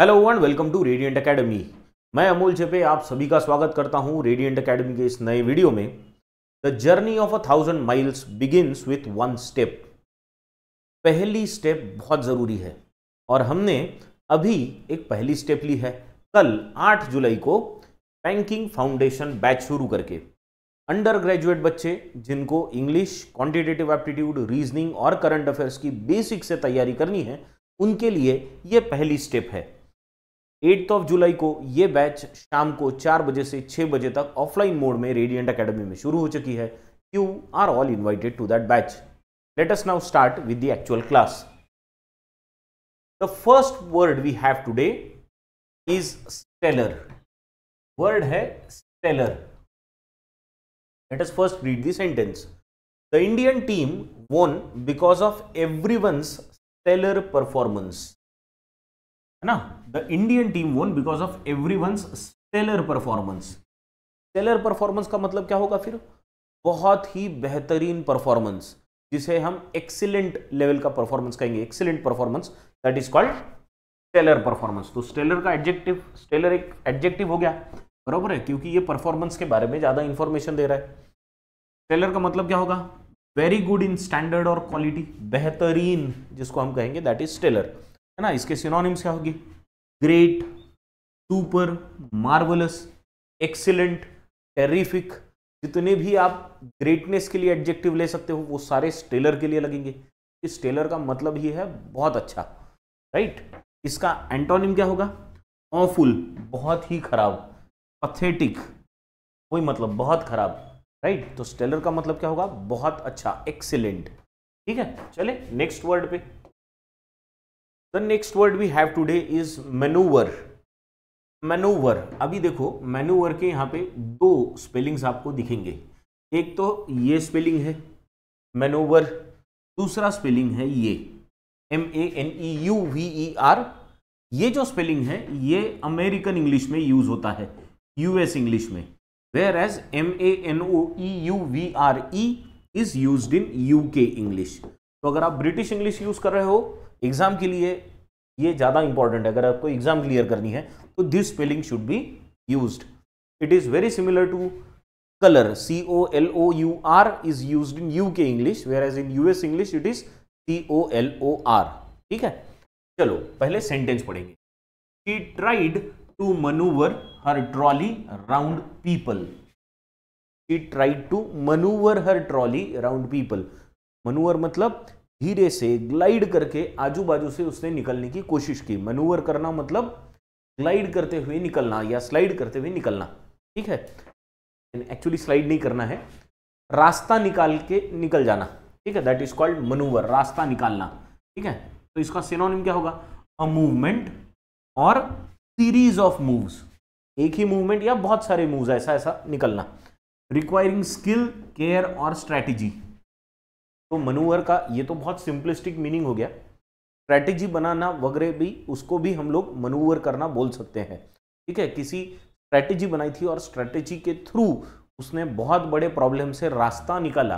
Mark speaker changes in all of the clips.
Speaker 1: Hello one welcome to radiant academy मैं अमोल छपे आप सभी का स्वागत करता हूं रेडियंट एकेडमी के इस नए वीडियो में the journey of a thousand miles begins with one step पहली स्टेप बहुत ज़रूरी है और हमने अभी एक पहली स्टेप ली है कल 8 जुलाई को बैंकिंग फाउंडेशन बैच शुरू करके अंडर ग्रेजुएट बच्चे जिनको इंग्लिश क्वांटिटेटिव एप्टीट्यूड रीजनिंग और करंट अफेयर्स की बेसिक से तैयारी करनी है उनके लिए ये पहली स्टेप है एट्थ ऑफ जुलाई को ये बैच शाम को चार बजे से छः बजे तक ऑफलाइन मोड में रेडियंट अकेडमी में शुरू हो चुकी है you are all invited to that batch let's now start with the actual class the first word we have today is stellar word है stellar let's first read the sentence the Indian team won because of everyone stellar performance है ना the Indian team won because of everyone stellar performance stellar performance का मतलब क्या होगा फिर बहुत ही बेहतरीन परफॉर्मेंस जिसे हम एक्सीलेंट लेवल का परफॉर्मेंस कहेंगे excellent performance that is called stellar performance तो स्टेलर का एडजेक्टिव स्टेलर एक एडजेक्टिव हो गया बराबर है क्योंकि ये परफॉर्मेंस के बारे में ज़्यादा इंफॉर्मेशन दे रहा है स्टेलर का मतलब क्या होगा वेरी गुड इन स्टैंडर्ड और क्वालिटी बेहतरीन जिसको हम कहेंगे दैट इज स्टेलर है ना इसके सिनोनिम्स क्या होगी great super marvellous excellent terrific जितने भी आप ग्रेटनेस के लिए एडजेक्टिव ले सकते हो वो सारे स्टेलर के लिए लगेंगे इस स्टेलर का मतलब ही है बहुत अच्छा राइट इसका एंटोनिम क्या होगा ऑफुल बहुत ही खराब पथेटिक कोई मतलब बहुत खराब राइट तो स्टेलर का मतलब क्या होगा बहुत अच्छा एक्सीलेंट ठीक है चले नेक्स्ट वर्ड पे the next word we have today is manoeuvre manoeuvre अभी देखो मेनूवर के यहाँ पे दो स्पेलिंग्स आपको दिखेंगे एक तो ये स्पेलिंग है मेनोवर दूसरा स्पेलिंग है ये M A N E U V E R ये जो स्पेलिंग है ये अमेरिकन इंग्लिश में यूज होता है यूएस इंग्लिश में whereas M A N O E U V R E is use in U K English तो अगर आप ब्रिटिश इंग्लिश यूज कर रहे हो एग्ज़ाम के लिए ये ज़्यादा इंपॉर्टेंट है अगर आपको एग्ज़ाम क्लियर करनी है तो this spelling should be use it is very similar to colour C O L O U R is use in U K English whereas in US English it is C O L O R ठीक है चलो पहले sentence पढ़ेंगे she tried to manoeuvre her trolley round people she tried to manoeuvre her trolley round people manoeuvre मतलब धीरे से glide करके आजू बाजू से उसने निकलने की कोशिश की मनूवर करना मतलब ग्लाइड करते हुए निकलना या स्लाइड करते हुए निकलना ठीक है एक्चुअली स्लाइड नहीं करना है रास्ता निकाल के निकल जाना ठीक है दैट इज कॉल्ड मनूवर रास्ता निकालना ठीक है तो इसका सिनोनिम क्या होगा अ मूवमेंट और सीरीज ऑफ मूव्स एक ही मूवमेंट या बहुत सारे मूव्स ऐसा ऐसा निकलना रिक्वायरिंग स्किल केयर और स्ट्रैटेजी तो मनूवर का ये तो बहुत सिंपलिस्टिक मीनिंग हो गया स्ट्रैटेजी बनाना वगैरह भी उसको भी हम लोग मनूवर करना बोल सकते हैं ठीक है किसी स्ट्रैटेजी बनाई थी और स्ट्रैटेजी के थ्रू उसने बहुत बड़े प्रॉब्लम से रास्ता निकाला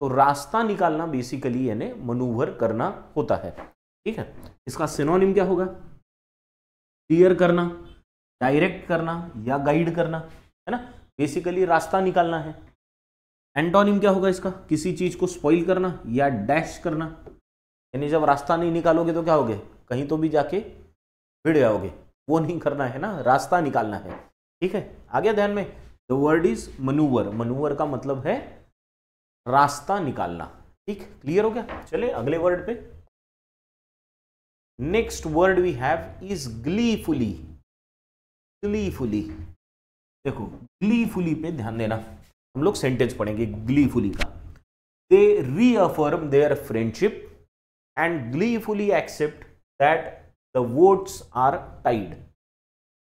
Speaker 1: तो रास्ता निकालना बेसिकली यानी मनूवर करना होता है ठीक है इसका सिनोनिम क्या होगा क्लियर करना डायरेक्ट करना या गाइड करना है ना बेसिकली रास्ता निकालना है एंटोनिम क्या होगा इसका किसी चीज को स्पॉइल करना या डैश करना यानी जब रास्ता नहीं निकालोगे तो क्या होगे कहीं तो भी जाके भिड़ जाओगे वो नहीं करना है ना रास्ता निकालना है ठीक है आ गया ध्यान में the word is manoeuvre manoeuvre का मतलब है रास्ता निकालना ठीक क्लियर हो गया चले अगले वर्ड पे next word we have is gleefully gleefully देखो ग्लीफुली पे ध्यान देना हम लोग सेंटेंस पढ़ेंगे ग्लीफुली का they reaffirm their friendship and gleefully accept that the votes are tied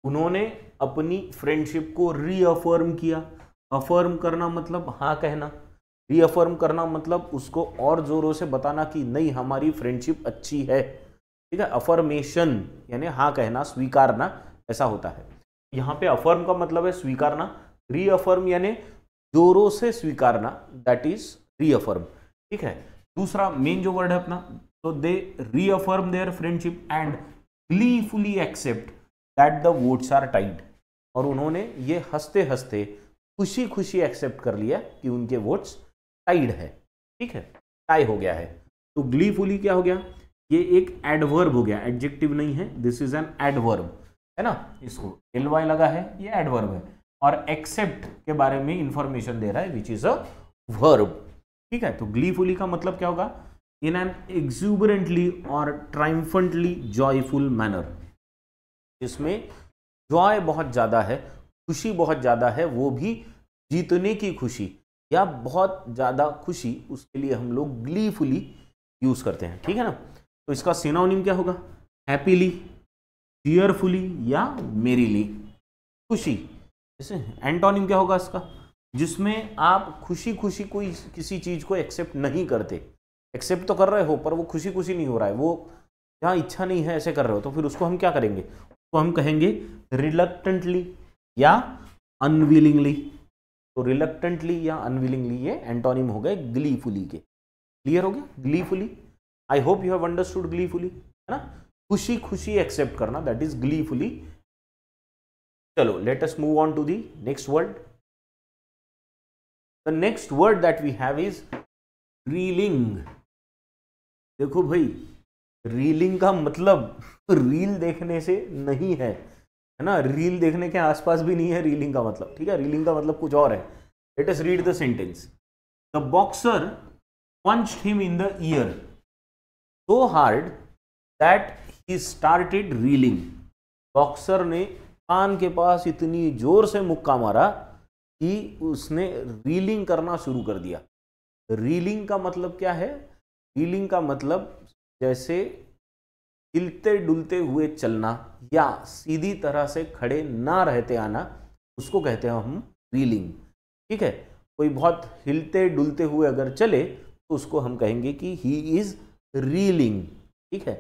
Speaker 1: उन्होंने अपनी फ्रेंडशिप को रीअफर्म किया अफर्म करना मतलब हाँ कहना रीअफर्म करना मतलब उसको और जोरों से बताना कि नहीं हमारी फ्रेंडशिप अच्छी है ठीक है अफर्मेशन यानी हाँ कहना स्वीकारना ऐसा होता है यहाँ पे अफर्म का मतलब है स्वीकारना रीअफर्म यानी जोरों से स्वीकारना दैट इज रीअफर्म ठीक है दूसरा मेन जो वर्ड है अपना तो they reaffirm their friendship and gleefully accept that the votes are tied और उन्होंने ये हंसते हंसते खुशी खुशी एक्सेप्ट कर लिया कि उनके वोट्स टाइड है ठीक है टाई हो गया है तो ग्लीफुली क्या हो गया ये एक एडवर्ब हो गया एडजेक्टिव नहीं है दिस इज एन एडवर्ब है ना इसको एल वाई लगा है ये एडवर्ब है और एक्सेप्ट के बारे में इंफॉर्मेशन दे रहा है विच इज अ वर्ब ठीक है तो ग्लीफुली का मतलब क्या होगा इन एन एग्जूबरेंटली और ट्राइम्फंटली जॉयफुल मैनर जिसमें जॉय बहुत ज़्यादा है खुशी बहुत ज़्यादा है वो भी जीतने की खुशी या बहुत ज़्यादा खुशी उसके लिए हम लोग ग्लीफुली यूज़ करते हैं ठीक है ना तो इसका सिनोनिम क्या होगा हैप्पीली चीयरफुली या मेरीली खुशी जैसे एंटोनिम क्या होगा इसका जिसमें आप खुशी खुशी कोई किसी चीज़ को एक्सेप्ट नहीं करते एक्सेप्ट तो कर रहे हो पर वो खुशी खुशी नहीं हो रहा है वो जहाँ इच्छा नहीं है ऐसे कर रहे हो तो फिर उसको हम क्या करेंगे उसको हम कहेंगे रिलक्टेंटली या अनविलिंगली तो रिलक्टेंटली या अनविलिंगली ये एंटोनिम हो गए ग्लीफुली के क्लियर हो गया gleefully I hope you have understood gleefully है ना खुशी खुशी एक्सेप्ट करना दैट इज ग्लीफुली चलो let us move on to the next word the next word that we have is reeling देखो भाई रीलिंग का मतलब रील देखने से नहीं है है ना रील देखने के आसपास भी नहीं है रीलिंग का मतलब ठीक है रीलिंग का मतलब कुछ और है let us read the sentence the boxer punch him in the ear so hard that he started reeling boxer ने खान के पास इतनी जोर से मुक्का मारा कि उसने रीलिंग करना शुरू कर दिया रीलिंग का मतलब क्या है रीलिंग का मतलब जैसे हिलते डुलते हुए चलना या सीधी तरह से खड़े ना रहते आना उसको कहते हैं हम रीलिंग ठीक है कोई बहुत हिलते डुलते हुए अगर चले तो उसको हम कहेंगे कि ही इज़ रीलिंग ठीक है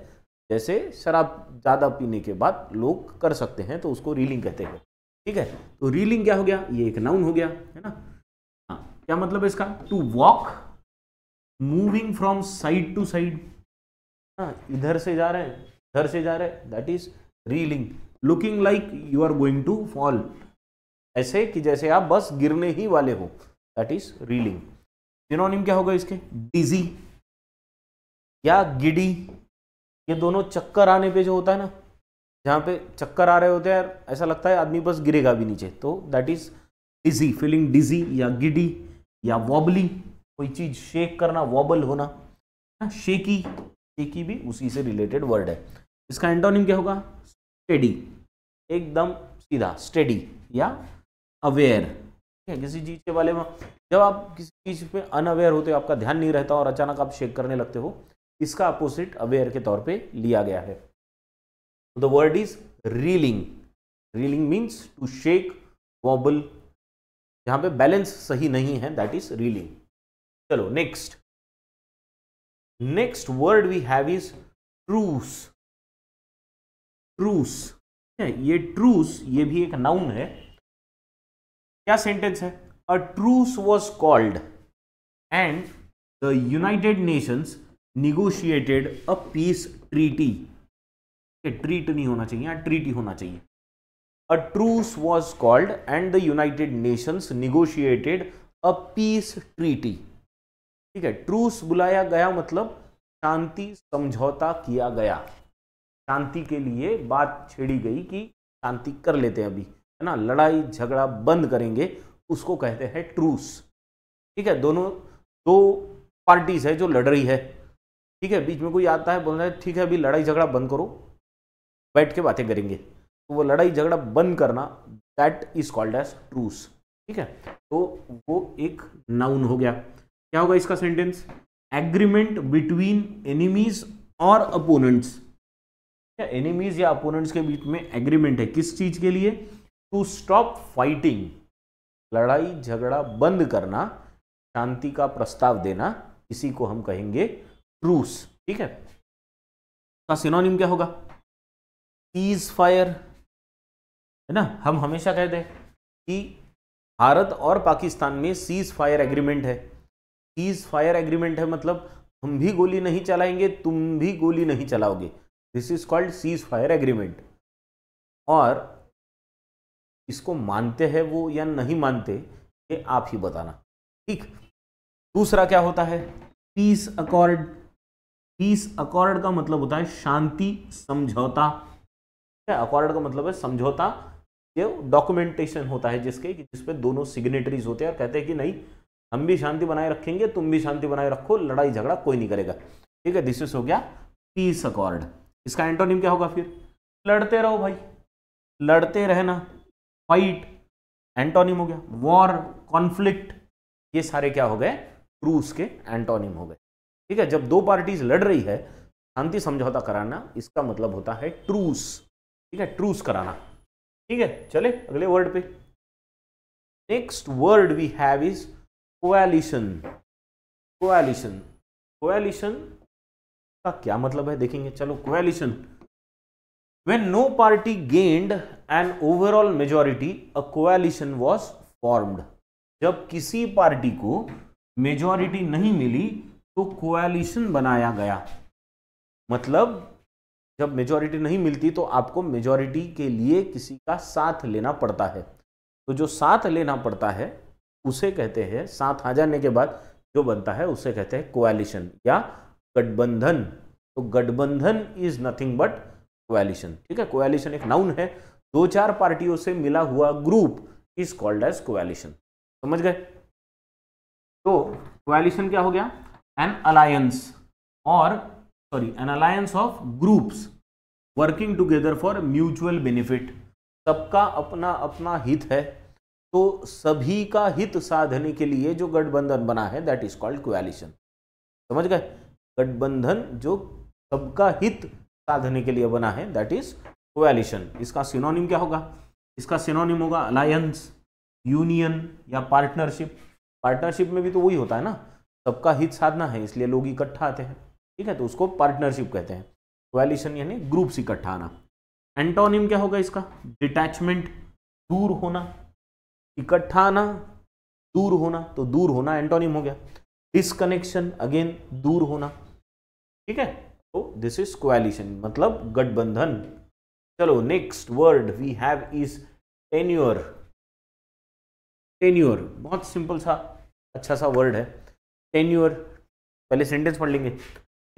Speaker 1: जैसे शराब ज़्यादा पीने के बाद लोग कर सकते हैं तो उसको रीलिंग कहते हैं ठीक है तो रीलिंग क्या हो गया ये एक नाउन हो गया है ना हाँ क्या मतलब इसका to walk moving from side to side हाँ इधर से जा रहे हैं इधर से जा रहे हैं that is reeling looking like you are going to fall ऐसे कि जैसे आप बस गिरने ही वाले हो दैट इज रीलिंग सिनोनिम क्या होगा इसके डिजी या गिडी ये दोनों चक्कर आने पे जो होता है ना जहाँ पे चक्कर आ रहे होते हैं ऐसा लगता है आदमी बस गिरेगा भी नीचे तो that is dizzy feeling dizzy या गिडी या वॉबली कोई चीज शेक करना वॉबल होना ना शेकी शेकी भी उसी से रिलेटेड वर्ड है इसका एंटोनिम क्या होगा स्टेडी एकदम सीधा स्टेडी या अवेयर ठीक है किसी चीज़ के बारे में जब आप किसी चीज़ पे अनअवेयर होते हो आपका ध्यान नहीं रहता और अचानक आप शेक करने लगते हो इसका अपोजिट अवेयर के तौर पे लिया गया है the word is reeling reeling means to shake wobble यहां पे बैलेंस
Speaker 2: सही नहीं है दैट इज रीलिंग चलो next next word we have is truce truce
Speaker 1: ये ट्रूस ये भी एक नाउन है क्या सेंटेंस है a truce was called and the United Nations negotiated a peace treaty treat नहीं होना चाहिए यहाँ ट्रीटी होना चाहिए a truce was called and the United Nations negotiated a peace treaty ठीक है ट्रूस बुलाया गया मतलब शांति समझौता किया गया शांति के लिए बात छेड़ी गई कि शांति कर लेते हैं अभी है ना लड़ाई झगड़ा बंद करेंगे उसको कहते हैं ट्रूस ठीक है दोनों दो पार्टीज है जो लड़ रही है ठीक है बीच में कोई आता है बोल रहा है ठीक है अभी लड़ाई झगड़ा बंद करो बैठ के बातें करेंगे तो वो लड़ाई झगड़ा बंद करना that is called as truce ठीक है तो वो एक नाउन हो गया क्या होगा इसका सेंटेंस एग्रीमेंट बिटवीन एनिमीज और अपोनेंट्स क्या एनिमीज या अपोनेंट्स के बीच में एग्रीमेंट है किस चीज के लिए टू स्टॉप फाइटिंग लड़ाई झगड़ा बंद करना शांति का प्रस्ताव देना इसी को हम कहेंगे ट्रूस ठीक है का सिनोनिम क्या होगा सीज फायर है ना हम हमेशा कहते हैं कि भारत और पाकिस्तान में सीज फायर एग्रीमेंट है सीज फायर एग्रीमेंट है मतलब हम भी गोली नहीं चलाएंगे तुम भी गोली नहीं चलाओगे this is called ceasefire agreement और इसको मानते हैं वो या नहीं मानते ये आप ही बताना ठीक दूसरा क्या होता है पीस अकॉर्ड पीस अकॉर्ड का मतलब होता है शांति समझौता ठीक है अकॉर्ड का मतलब है समझौता ये डॉक्यूमेंटेशन होता है जिसके कि जिसपे दोनों सिग्नेटरीज होते हैं और कहते हैं कि नहीं हम भी शांति बनाए रखेंगे तुम भी शांति बनाए रखो लड़ाई झगड़ा कोई नहीं करेगा ठीक है दिस इज हो गया पीस अकॉर्ड इसका एंटोनिम क्या होगा फिर लड़ते रहो भाई लड़ते रहना फाइट एंटोनिम हो गया वॉर कॉन्फ्लिक्ट ये सारे क्या हो गए रूस के एंटोनिम हो गए ठीक है जब दो पार्टीज लड़ रही है शांति समझौता कराना इसका मतलब होता है ट्रूस ठीक है ट्रूस कराना ठीक है चले अगले वर्ड पे next word we have is coalition coalition coalition का क्या मतलब है देखेंगे चलो coalition when no party gained an overall majority a coalition was formed जब किसी पार्टी को मेजोरिटी नहीं मिली तो कोएलिशन बनाया गया मतलब जब मेजॉरिटी नहीं मिलती तो आपको मेजॉरिटी के लिए किसी का साथ लेना पड़ता है तो जो साथ लेना पड़ता है उसे कहते हैं साथ आ जाने के बाद जो बनता है उसे कहते हैं कोएलिशन या गठबंधन तो गठबंधन इज नथिंग बट कोएलिशन ठीक है कोएलिशन एक नाउन है दो चार पार्टियों से मिला हुआ group is called as coalition समझ गए तो कोएलिशन क्या हो गया एन अलायंस और sorry an alliance of groups working together for mutual benefit सबका अपना अपना हित है तो सभी का हित साधने के लिए जो गठबंधन बना है दैट इज कॉल्ड क्वालिशन समझ गए गठबंधन जो सबका हित साधने के लिए बना है दैट इज क्वालिशन इसका सिनोनिम क्या होगा इसका सिनोनिम होगा अलायंस यूनियन या पार्टनरशिप पार्टनरशिप में भी तो वही होता है ना सबका हित साधना है इसलिए लोग इकट्ठा आते हैं ठीक है तो उसको पार्टनरशिप कहते हैं क्वालिशन यानी ग्रुप्स इकट्ठा आना एंटोनिम क्या होगा इसका डिटैचमेंट दूर होना इकट्ठा आना दूर होना तो दूर होना एंटोनिम हो गया डिसकनेक्शन अगेन दूर होना ठीक है तो दिस इज क्वालिशन मतलब गठबंधन चलो next word we have is tenure tenure बहुत सिंपल सा अच्छा सा वर्ड है टेन्योर पहले सेंटेंस पढ़ लेंगे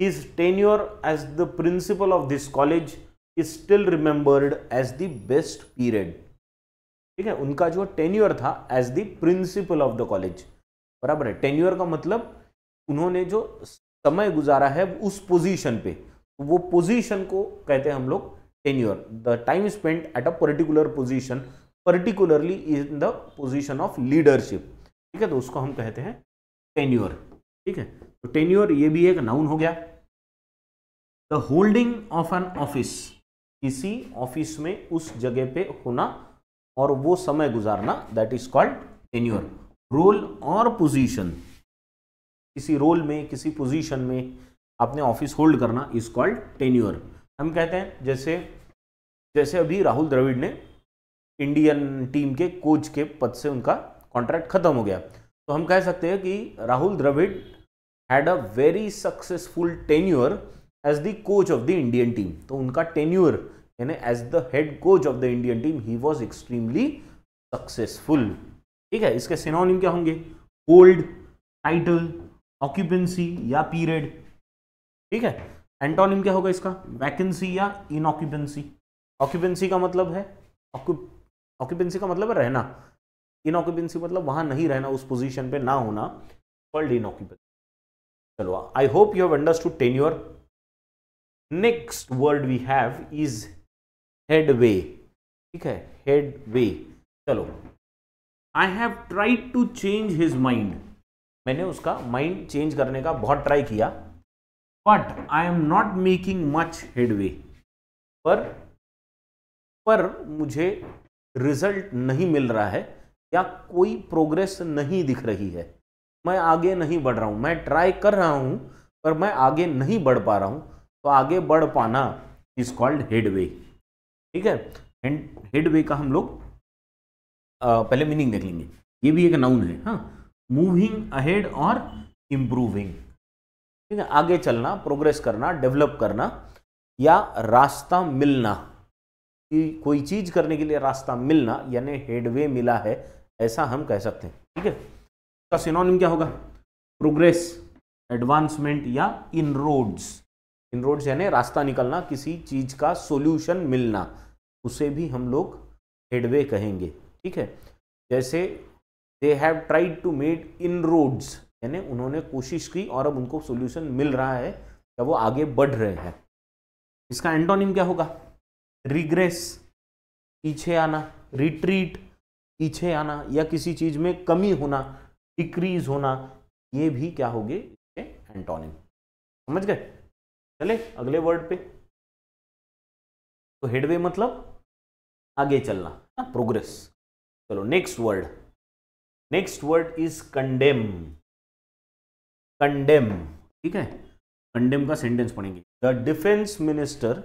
Speaker 1: is tenure as the principal of this college is still remembered as the best period ठीक है उनका जो टेन्यूअर था as the principal of the college बराबर है टेन्यूअर का मतलब उन्होंने जो समय गुजारा है उस पोजीशन पे तो वो पोजीशन को कहते हैं हम लोग tenure the time spend at a particular position particularly in the position of leadership ठीक है तो उसको हम कहते हैं टेन्योर ठीक है तो टेन्योर ये भी एक नाउन हो गया the holding of an office किसी ऑफिस में उस जगह पे होना और वो समय गुजारना that is called tenure role और पोजीशन किसी रोल में किसी पोजीशन में आपने ऑफिस होल्ड करना इज कॉल्ड टेन्योर हम कहते हैं जैसे जैसे अभी राहुल द्रविड़ ने इंडियन टीम के कोच के पद से उनका कॉन्ट्रैक्ट खत्म हो गया तो हम कह सकते हैं कि Rahul Dravid had a very successful tenure as the coach of the Indian team तो उनका टेन्यूअर यानी as the head coach of the Indian team he was extremely successful ठीक है इसके सिनोनिम क्या होंगे होल्ड टाइटल ऑक्यूपेंसी या पीरियड ठीक है एंटोनिम क्या होगा इसका वैकेंसी या इनऑक्यूपेंसी ऑक्यूपेंसी का मतलब है ऑक्यूपेंसी का मतलब है रहना इनऑक्यूपेंसी मतलब वहां नहीं रहना उस पोजीशन पे ना होना कॉल्ड इनऑक्यूपेंसी चलो I hope you have understood your next word we have is headway ठीक है हेड वे चलो I have tried to change his mind मैंने उसका माइंड चेंज करने का बहुत ट्राई किया but I am not making much headway पर मुझे रिजल्ट नहीं मिल रहा है या कोई प्रोग्रेस नहीं दिख रही है मैं आगे नहीं बढ़ रहा हूँ मैं ट्राई कर रहा हूँ पर मैं आगे नहीं बढ़ पा रहा हूँ तो आगे बढ़ पाना इज कॉल्ड हेडवे ठीक है हेडवे का हम लोग पहले मीनिंग देख लेंगे ये भी एक नाउन है हाँ मूविंग अहेड और इम्प्रूविंग ठीक है आगे चलना प्रोग्रेस करना डेवलप करना या रास्ता मिलना कि कोई चीज़ करने के लिए रास्ता मिलना यानी हेडवे मिला है ऐसा हम कह सकते हैं ठीक है इसका सिनोनिम क्या होगा प्रोग्रेस एडवांसमेंट या इन रोड्स इन रोड्स यानी रास्ता निकलना किसी चीज़ का सोल्यूशन मिलना उसे भी हम लोग हेडवे कहेंगे ठीक है जैसे they have tried to made inroads यानी उन्होंने कोशिश की और अब उनको सोल्यूशन मिल रहा है या वो आगे बढ़ रहे हैं इसका एंटोनिम क्या होगा रिग्रेस पीछे आना रिट्रीट पीछे आना या किसी चीज़ में कमी होना डिक्रीज होना ये भी क्या गए
Speaker 2: एंटोनिम
Speaker 1: समझ गए चले अगले वर्ड पे तो हेडवे मतलब आगे चलना ना प्रोग्रेस चलो next word next word is condemn condemn ठीक है कंडेम का सेंटेंस पढ़ेंगे the defence minister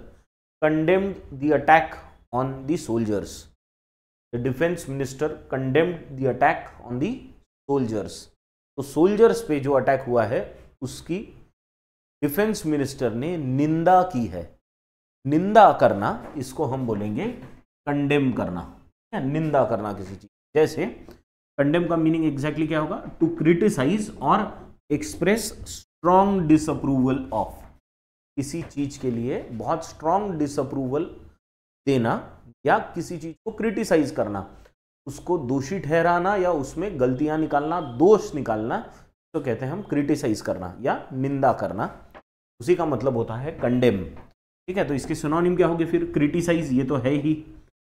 Speaker 1: condemned the attack on the soldiers. The defense minister condemned the attack on the soldiers. तो सोल्जर्स पे जो अटैक हुआ है उसकी डिफेंस मिनिस्टर ने निंदा की है निंदा करना इसको हम बोलेंगे कंडेम करना या निंदा करना किसी चीज जैसे कंडेम का मीनिंग एग्जैक्टली exactly क्या होगा टू क्रिटिसाइज और एक्सप्रेस स्ट्रॉन्ग डिसअप्रूवल ऑफ किसी चीज़ के लिए बहुत स्ट्रांग डिसअप्रूवल देना या किसी चीज़ को क्रिटिसाइज करना उसको दोषी ठहराना या उसमें गलतियां निकालना दोष निकालना तो कहते हैं हम क्रिटिसाइज करना या निंदा करना उसी का मतलब होता है कंडेम ठीक है तो इसके सुनोनिम क्या होगी फिर क्रिटिसाइज ये तो है ही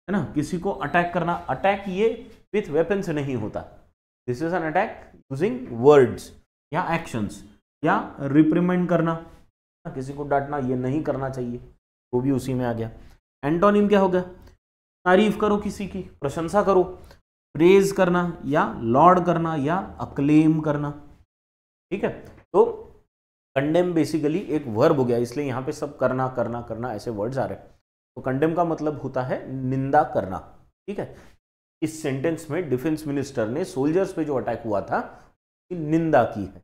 Speaker 1: है ना किसी को अटैक करना अटैक ये विथ वेपन से नहीं होता this is an attack using words या एक्शंस या रिप्रीमेंट करना किसी को डांटना ये नहीं करना चाहिए वो भी उसी में आ गया एंटोनिम क्या हो गया तारीफ करो किसी की प्रशंसा करो प्रेज करना या लॉर्ड करना या अक्लेम करना ठीक है तो कंडेम बेसिकली एक वर्ब हो गया इसलिए यहाँ पे सब करना करना करना ऐसे वर्ड्स आ रहे हैं तो कंडेम का मतलब होता है निंदा करना ठीक है इस सेंटेंस में डिफेंस मिनिस्टर ने सोल्जर्स पे जो अटैक हुआ था उसकी निंदा की है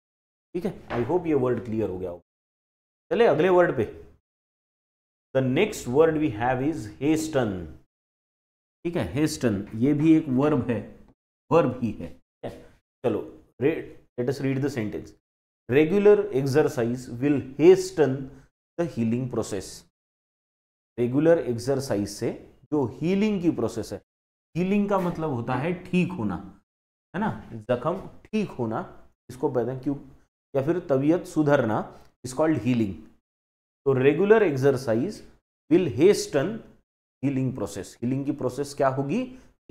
Speaker 1: ठीक है आई होप ये वर्ड क्लियर हो गया होगा चले अगले वर्ड पे the next word we have is hasten ठीक है हेस्टन ये भी एक वर्ब है वर्ब ही है चलो read let us read the sentence regular exercise will hasten the healing process regular exercise से जो हीलिंग की प्रोसेस है हीलिंग का मतलब होता है ठीक होना है ना जख्म ठीक होना इसको कहते हैं क्यों या फिर तबीयत सुधरना इज कॉल्ड हीलिंग तो regular exercise will hasten healing process healing की प्रोसेस क्या होगी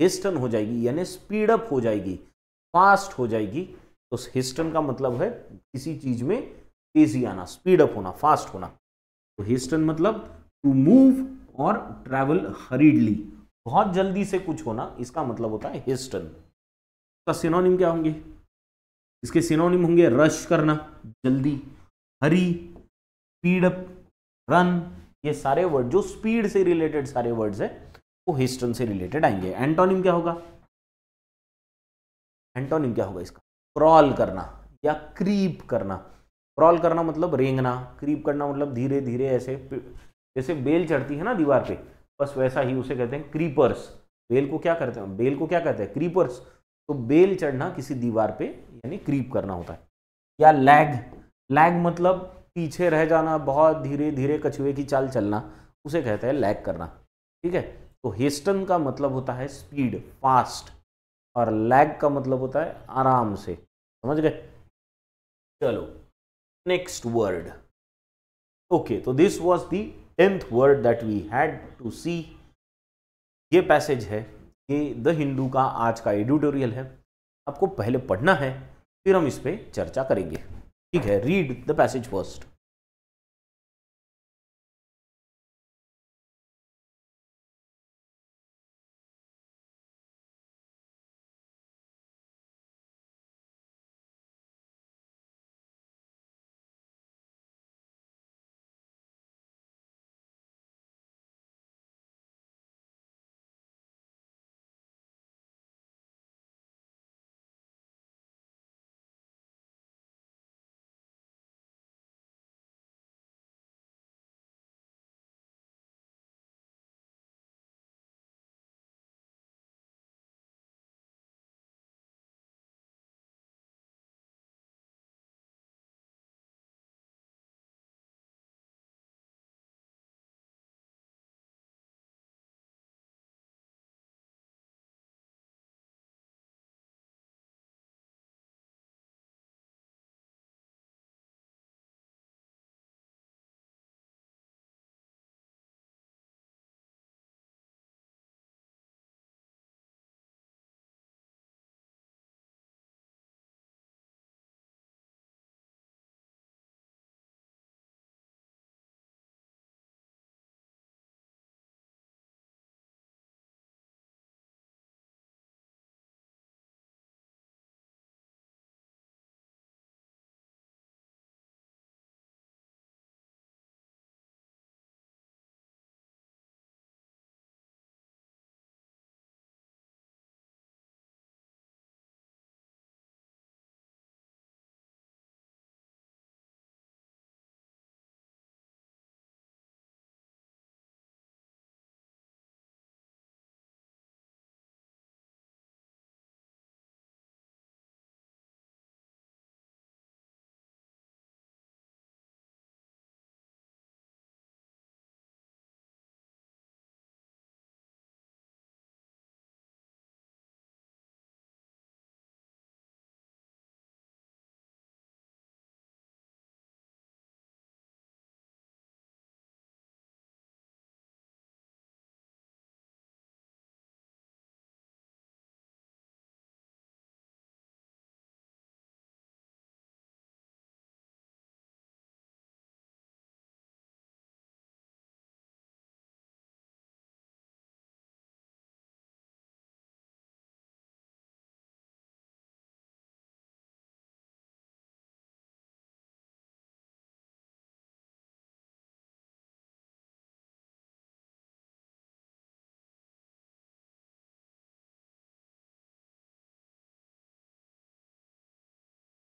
Speaker 1: हेस्टन हो जाएगी यानी स्पीड अप हो जाएगी फास्ट हो जाएगी तो हेस्टन का मतलब है किसी चीज में तेजी आना स्पीड अप होना फास्ट होना तो हेस्टन मतलब टू मूव और ट्रेवल हरीडली बहुत जल्दी से कुछ होना इसका मतलब होता है हेस्टन का सिनोनिम क्या होंगे इसके सिनोनिम होंगे रश करना जल्दी हरी स्पीड अप रन ये सारे वर्ड जो स्पीड से रिलेटेड सारे वर्ड्स है वो हिस्टन से रिलेटेड आएंगे एंटोनिम क्या होगा एंटोनिम क्या होगा इसका क्रॉल करना या क्रीप करना क्रॉल करना मतलब रेंगना क्रीप करना मतलब धीरे धीरे ऐसे जैसे बेल चढ़ती है ना दीवार पे बस वैसा ही उसे कहते हैं क्रीपर्स बेल को क्या करते हैं बेल को क्या कहते हैं क्रीपर्स तो बेल चढ़ना किसी दीवार पे यानी क्रीप करना होता है या लैग लैग मतलब पीछे रह जाना बहुत धीरे धीरे कछुए की चाल चलना उसे कहते हैं लैग करना ठीक है तो हेस्टन का मतलब होता है स्पीड फास्ट और लैग का मतलब होता है आराम से समझ गए चलो नेक्स्ट वर्ड ओके तो this was the tenth word that we had to see ये पैसेज है ये द हिंदू का आज का एडिटोरियल है आपको पहले पढ़ना है
Speaker 2: फिर हम इस पर चर्चा करेंगे ठीक है रीड द पैसेज फर्स्ट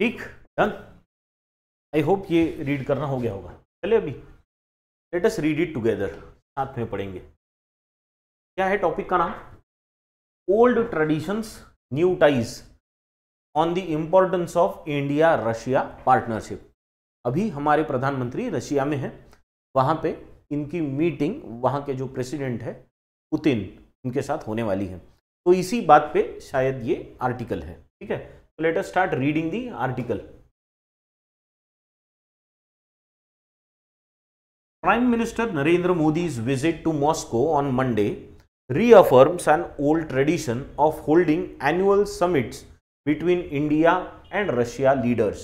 Speaker 2: ठीक डन आई होप ये रीड करना हो गया होगा चले अभी
Speaker 1: let us read it together साथ में पढ़ेंगे क्या है टॉपिक का नाम old traditions new ties on the importance of India Russia partnership अभी हमारे प्रधानमंत्री रशिया में हैं वहाँ पे इनकी मीटिंग वहाँ के जो प्रेसिडेंट है पुतिन उनके साथ
Speaker 2: होने वाली है तो इसी बात पे शायद ये आर्टिकल है ठीक है let us start reading the article. Prime Minister Narendra Modi's visit to Moscow on Monday reaffirms
Speaker 1: an old tradition of holding annual summits between India and Russia leaders.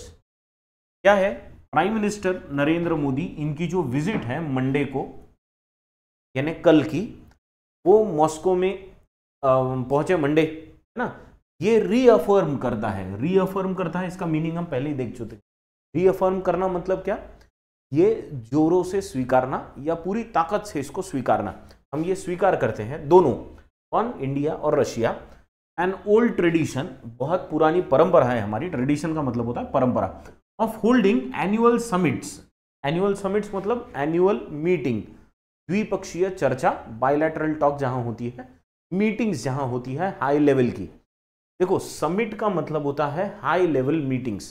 Speaker 1: क्या है प्राइम मिनिस्टर नरेंद्र मोदी इनकी जो visit है Monday को यानी कल की वो मॉस्को में पहुंचे मंडे है ना ये रीअफर्म करता है रीअफर्म करता है इसका मीनिंग हम पहले ही देख चुके रीअफर्म करना मतलब क्या ये जोरों से स्वीकारना या पूरी ताकत से इसको स्वीकारना हम ये स्वीकार करते हैं दोनों ऑन इंडिया और रशिया एन ओल्ड ट्रेडिशन बहुत पुरानी परंपरा है हमारी ट्रेडिशन का मतलब होता है परंपरा of holding annual summits annual summits मतलब एनुअल मीटिंग द्विपक्षीय चर्चा बायोलैटरल टॉक जहां होती है मीटिंग्स जहां होती है हाई लेवल की देखो समिट का मतलब होता है हाई लेवल मीटिंग्स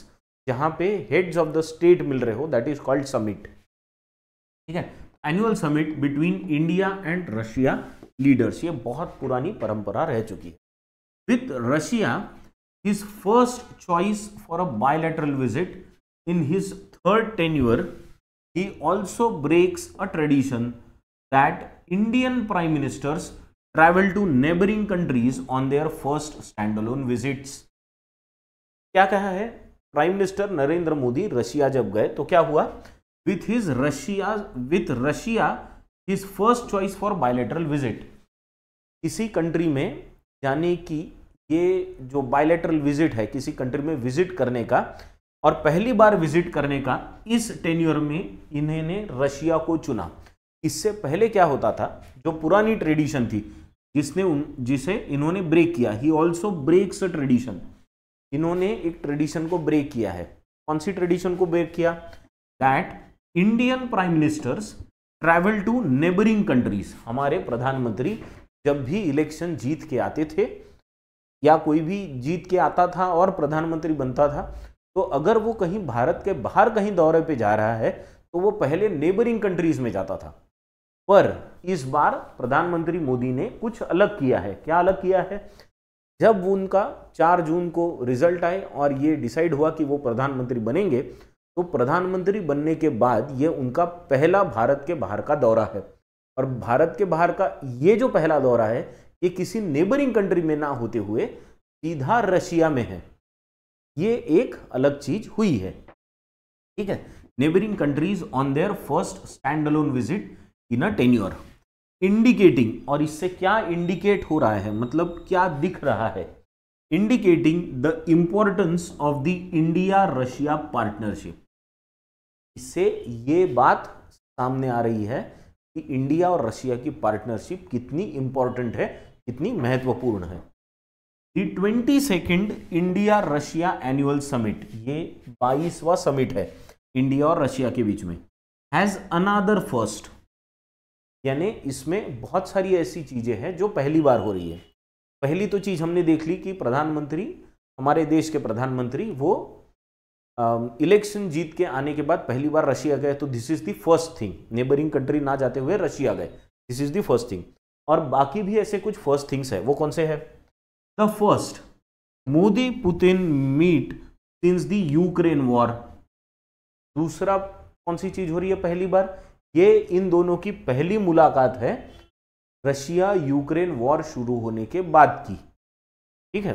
Speaker 1: जहां पे हेड्स ऑफ द स्टेट मिल रहे हो दैट इज कॉल्ड समिट ठीक है annual summit between India and Russia leaders ये बहुत पुरानी परंपरा रह चुकी है with Russia his first choice for a bilateral visit in his third tenure he also breaks a tradition that Indian prime ministers travel to neighbouring countries on their first stand visits क्या कहा है prime minister Narendra Modi Russia जब गए तो क्या हुआ with his Russia with Russia his first choice for bilateral visit किसी country में यानी कि ये जो बायोलेटरल विजिट है किसी कंट्री में विजिट करने का और पहली बार विजिट करने का इस टेन्यूर में इन्होंने रशिया को चुना इससे पहले क्या होता था जो पुरानी ट्रेडिशन थी जिसने उन जिसे इन्होंने ब्रेक किया he also breaks a tradition इन्होंने एक ट्रेडिशन को ब्रेक किया है कौन सी ट्रेडिशन को ब्रेक किया that Indian prime ministers travel to neighbouring countries हमारे प्रधानमंत्री जब भी इलेक्शन जीत के आते थे या कोई भी जीत के आता था और प्रधानमंत्री बनता था तो अगर वो कहीं भारत के बाहर कहीं दौरे पे जा रहा है तो वो पहले नेबरिंग कंट्रीज में जाता था पर इस बार प्रधानमंत्री मोदी ने कुछ अलग किया है क्या अलग किया है जब उनका 4 जून को रिजल्ट आए और ये डिसाइड हुआ कि वो प्रधानमंत्री बनेंगे तो प्रधानमंत्री बनने के बाद ये उनका पहला भारत के बाहर का दौरा है और भारत के बाहर का ये जो पहला दौरा है ये किसी नेबरिंग कंट्री में ना होते हुए सीधा रशिया में है ये एक अलग चीज हुई है ठीक है neighbouring countries on their first standalone visit in a tenure indicating और इससे क्या इंडिकेट हो रहा है मतलब क्या दिख रहा है indicating the importance of the India Russia partnership इससे ये बात सामने आ रही है कि इंडिया और रशिया की पार्टनरशिप कितनी इंपॉर्टेंट है कितनी महत्वपूर्ण है twenty second India Russia annual summit ये बाईसवा समिट है इंडिया और रशिया के बीच में हैज अनादर फर्स्ट यानी इसमें बहुत सारी ऐसी चीज़ें हैं जो पहली बार हो रही है पहली तो चीज़ हमने देख ली कि प्रधानमंत्री हमारे देश के प्रधानमंत्री वो इलेक्शन जीत के आने के बाद पहली बार रशिया गए तो this is the first thing neighbouring country ना जाते हुए रशिया गए this is the first thing और बाकी भी ऐसे कुछ फर्स्ट थिंग्स है वो कौन से है the first Modi Putin meet since the Ukraine war दूसरा कौन सी चीज़ हो रही है पहली बार ये इन दोनों की पहली मुलाकात है रशिया यूक्रेन वॉर शुरू होने के बाद की ठीक है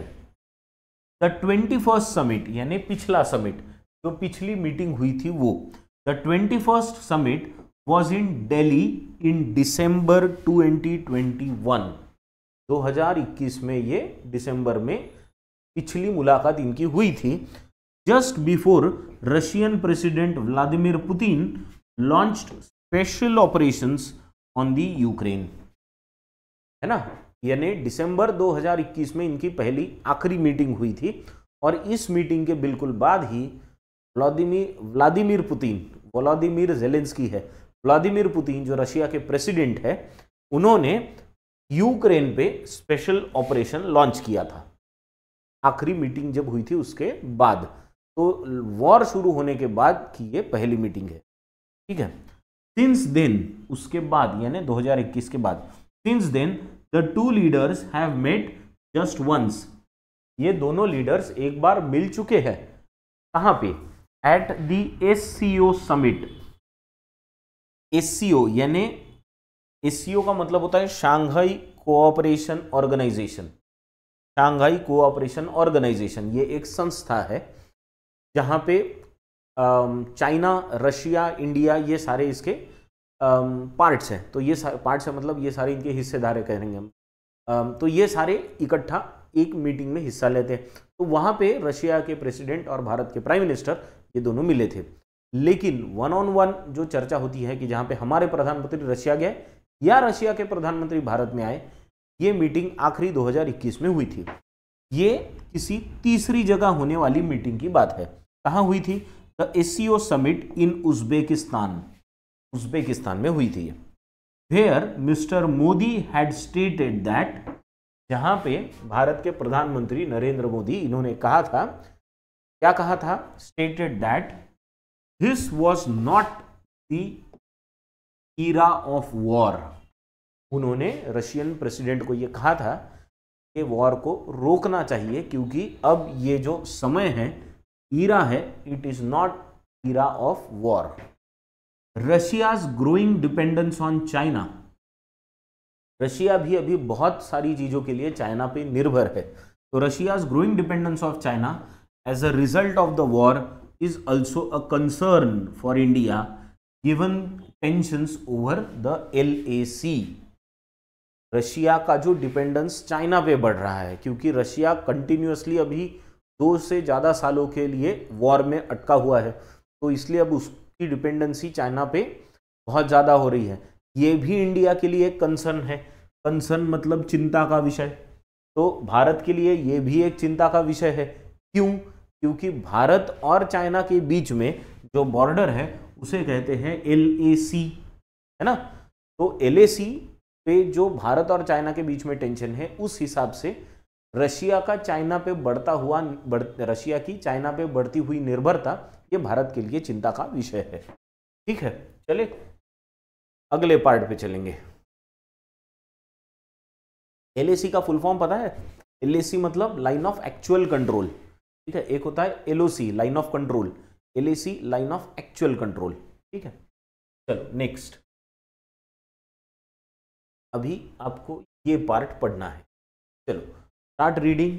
Speaker 1: द ट्वेंटी फर्स्ट समिट यानी पिछला समिट जो पिछली मीटिंग हुई थी वो the twenty first summit was in Delhi in December twenty twenty one दो हजार इक्कीस में ये दिसंबर में पिछली मुलाकात इनकी हुई थी just before Russian president Vladimir Putin launch special operation on the Ukraine है ना यानी दिसंबर 2021 में इनकी पहली आखिरी मीटिंग हुई थी और इस मीटिंग के बिल्कुल बाद ही Vladimir Vladimir Putin Vladimir Zelensky है व्लादिमीर पुतिन जो रशिया के प्रेसिडेंट है उन्होंने यूक्रेन पे स्पेशल ऑपरेशन लॉन्च किया था आखिरी मीटिंग जब हुई थी उसके बाद तो वॉर शुरू होने के बाद की ये पहली मीटिंग है ठीक है सिंस देन उसके बाद यानी 2021 के बाद since then the two leaders have met just once ये दोनों लीडर्स एक बार मिल चुके हैं कहाँ पे at the S C O summit S C O यानी एस सी ओ का मतलब होता है Shanghai cooperation organisation Shanghai cooperation organisation ये एक संस्था है जहाँ पे चाइना रशिया इंडिया ये सारे इसके पार्ट्स um, हैं तो ये पार्ट्स हैं मतलब ये सारे इनके हिस्सेदार कहेंगे हम um, तो ये सारे इकट्ठा एक मीटिंग में हिस्सा लेते हैं तो वहाँ पे रशिया के प्रेसिडेंट और भारत के प्राइम मिनिस्टर ये दोनों मिले थे लेकिन वन ऑन वन जो चर्चा होती है कि जहाँ पे हमारे प्रधानमंत्री रशिया गए या रशिया के प्रधानमंत्री भारत में आए ये मीटिंग आखिरी 2021 में हुई थी ये किसी तीसरी जगह होने वाली मीटिंग की बात है कहाँ हुई थी the SCO summit in Uzbekistan Uzbekistan में हुई थी where Mr Modi had stated that जहां पे भारत के प्रधानमंत्री नरेंद्र मोदी इन्होंने कहा था क्या कहा था stated that this was not the era of war उन्होंने रशियन प्रेसिडेंट को यह कहा था कि वॉर को रोकना चाहिए क्योंकि अब ये जो समय है era है it is not era of war russia's growing dependence on china Russia भी अभी बहुत सारी चीज़ों के लिए चाइना पे निर्भर है तो Russia growing dependence of China as a result of the war is also a concern for India given tension over the L A C Russia का जो डिपेंडेंस चाइना पे बढ़ रहा है क्योंकि रशिया कंटिन्यूसली अभी दो से ज़्यादा सालों के लिए वॉर में अटका हुआ है तो इसलिए अब उसकी डिपेंडेंसी चाइना पे बहुत ज़्यादा हो रही है ये भी इंडिया के लिए एक कंसर्न है कंसर्न मतलब चिंता का विषय तो भारत के लिए ये भी एक चिंता का विषय है क्यों क्योंकि भारत और चाइना के बीच में जो बॉर्डर है उसे कहते हैं एल है ना तो एल पे जो भारत और चाइना के बीच में टेंशन है उस हिसाब से रशिया का चाइना पे बढ़ता हुआ बढ़, रशिया की चाइना पे बढ़ती हुई निर्भरता ये भारत के लिए चिंता का विषय है ठीक है चले अगले पार्ट पे चलेंगे एल का फुल फॉर्म पता है एल मतलब लाइन ऑफ एक्चुअल कंट्रोल ठीक है एक होता है L line of control L line of actual control ठीक है चलो नेक्स्ट
Speaker 2: अभी आपको ये पार्ट पढ़ना है चलो start reading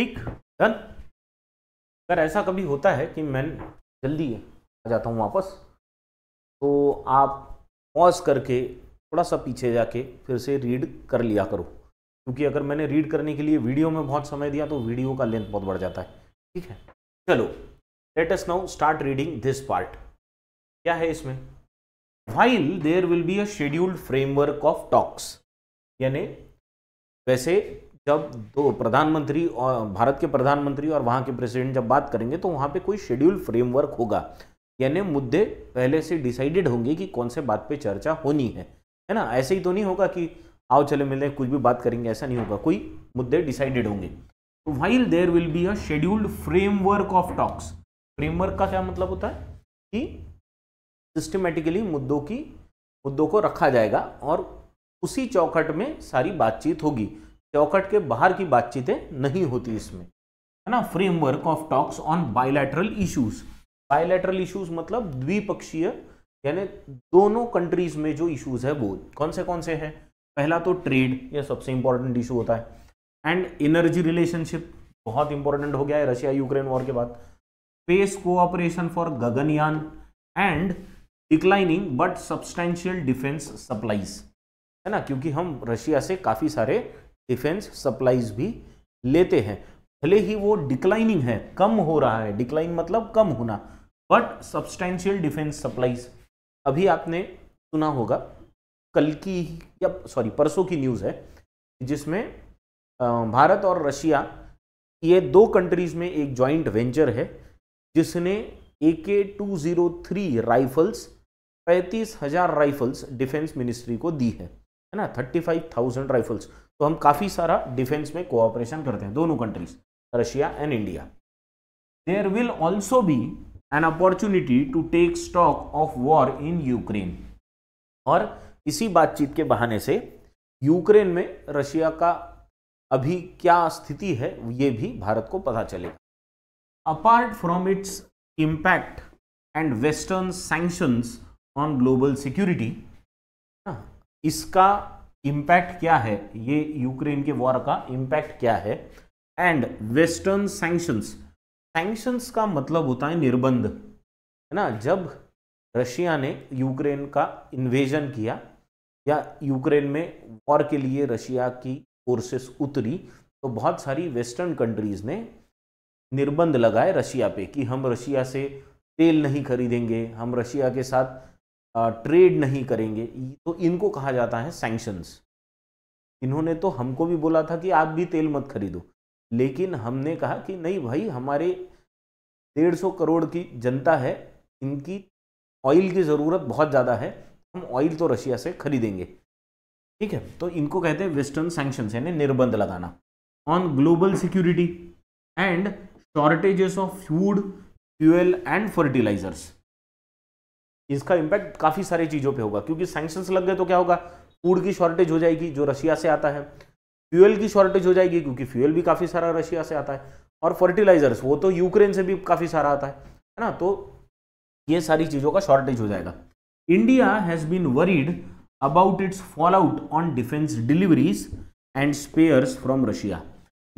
Speaker 2: ठीक डन अगर ऐसा कभी होता है कि मैं जल्दी आ जाता हूँ वापस तो
Speaker 1: आप पॉज करके थोड़ा सा पीछे जाके फिर से रीड कर लिया करो क्योंकि अगर मैंने रीड करने के लिए वीडियो में बहुत समय दिया तो वीडियो का लेंथ बहुत बढ़ जाता है ठीक है चलो let's now start reading this part क्या है इसमें while there will be a scheduled framework of talks यानी वैसे जब दो प्रधानमंत्री और भारत के प्रधानमंत्री और वहाँ के प्रेसिडेंट जब बात करेंगे तो वहाँ पे कोई शेड्यूल फ्रेमवर्क होगा यानी मुद्दे पहले से डिसाइडेड होंगे कि कौन से बात पे चर्चा होनी है है ना ऐसे ही तो नहीं होगा कि आओ चले हैं कुछ भी बात करेंगे ऐसा नहीं होगा कोई मुद्दे डिसाइडेड होंगे while there will be a scheduled framework of talks framework का क्या मतलब होता है कि सिस्टमेटिकली मुद्दों की मुद्दों को रखा जाएगा और उसी चौखट में सारी बातचीत होगी चौकट के बाहर की बातचीतें नहीं होती इसमें है ना framework of talks on bilateral issues bilateral issues मतलब द्विपक्षीय यानी दोनों कंट्रीज में जो इश्यूज है वो कौन से कौन से हैं पहला तो ट्रेड ये सबसे इंपॉर्टेंट इशू होता है एंड एनर्जी रिलेशनशिप बहुत इंपॉर्टेंट हो गया है रशिया यूक्रेन वॉर के बाद space cooperation for Gaganyaan and declining but substantial defence supplies है ना क्योंकि हम रशिया से काफ़ी सारे डिफेंस सप्लाईज भी लेते हैं भले ही वो डिक्लाइनिंग है कम हो रहा है डिक्लाइन मतलब कम होना बट सब्सटेंशियल डिफेंस सप्लाईज अभी आपने सुना होगा कल की या सॉरी परसों की न्यूज़ है जिसमें भारत और रशिया ये दो कंट्रीज़ में एक जॉइंट वेंचर है जिसने ए K to zero three rifles पैंतीस हज़ार राइफल्स डिफेंस मिनिस्ट्री को दी है है ना थर्टी फाइव थाउजेंड राइफल्स तो हम काफ़ी सारा डिफेंस में कोऑपरेशन करते हैं दोनों countries Russia and India there will also be an opportunity to take stock of war in Ukraine और इसी बातचीत के बहाने से यूक्रेन में रशिया का अभी क्या स्थिति है ये भी भारत को पता चलेगा apart from its impact and western sanctions on global security इसका इम्पैक्ट क्या है ये यूक्रेन के वॉर का इम्पैक्ट क्या है एंड वेस्टर्न सैंक्शंस सैंक्शंस का मतलब होता है निर्बंध है ना जब रशिया ने यूक्रेन का इन्वेजन किया या यूक्रेन में वॉर के लिए रशिया की फोर्सेस उतरी तो बहुत सारी वेस्टर्न कंट्रीज़ ने निर्बंध लगाए रशिया पे कि हम रशिया से तेल नहीं खरीदेंगे हम रशिया के साथ ट्रेड नहीं करेंगे तो इनको कहा जाता है सैंक्शंस इन्होंने तो हमको भी बोला था कि आप भी तेल मत खरीदो लेकिन हमने कहा कि नहीं भाई हमारे डेढ़ सौ करोड़ की जनता है इनकी ऑयल की ज़रूरत बहुत ज़्यादा है हम ऑयल तो रशिया से खरीदेंगे ठीक है तो इनको कहते हैं वेस्टर्न सैंक्शंस यानी निर्बंध लगाना on global security and shortages of food fuel and fertilisers इसका इम्पैक्ट काफ़ी सारी चीज़ों पे होगा क्योंकि सैंक्शंस लग गए तो क्या होगा फूड की शॉर्टेज हो जाएगी जो रशिया से आता है फ्यूल की शॉर्टेज हो जाएगी क्योंकि फ्यूल भी काफ़ी सारा रशिया से आता है और फर्टिलाइजर्स वो तो यूक्रेन से भी काफ़ी सारा आता है है ना तो ये सारी चीज़ों का शॉर्टेज हो जाएगा India has been worried about its fallout on defence deliveries and spares from Russia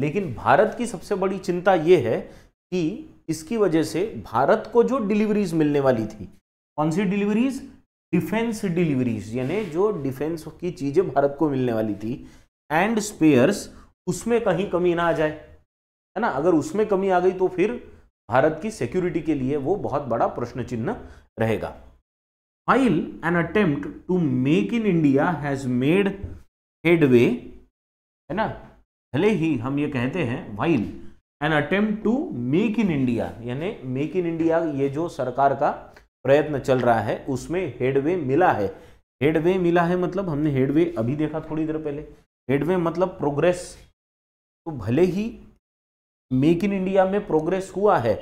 Speaker 1: लेकिन भारत की सबसे बड़ी चिंता ये है कि इसकी वजह से भारत को जो डिलीवरीज मिलने वाली थी कौन सी डिलीवरीज डिफेंस डिलीवरीज यानी जो डिफेंस की चीज़ें भारत को मिलने वाली थी एंड स्पेयर्स उसमें कहीं कमी ना आ जाए है ना अगर उसमें कमी आ गई तो फिर भारत की सिक्योरिटी के लिए वो बहुत बड़ा प्रश्न चिन्ह रहेगा while an attempt to make in India has made headway है ना भले ही हम ये कहते हैं while an attempt to make in India यानी मेक इन इंडिया ये जो सरकार का प्रयत्न चल रहा है उसमें हेडवे मिला है हेडवे मिला है मतलब हमने हेडवे अभी देखा थोड़ी देर पहले हेडवे मतलब प्रोग्रेस तो भले ही मेक इन इंडिया में प्रोग्रेस हुआ है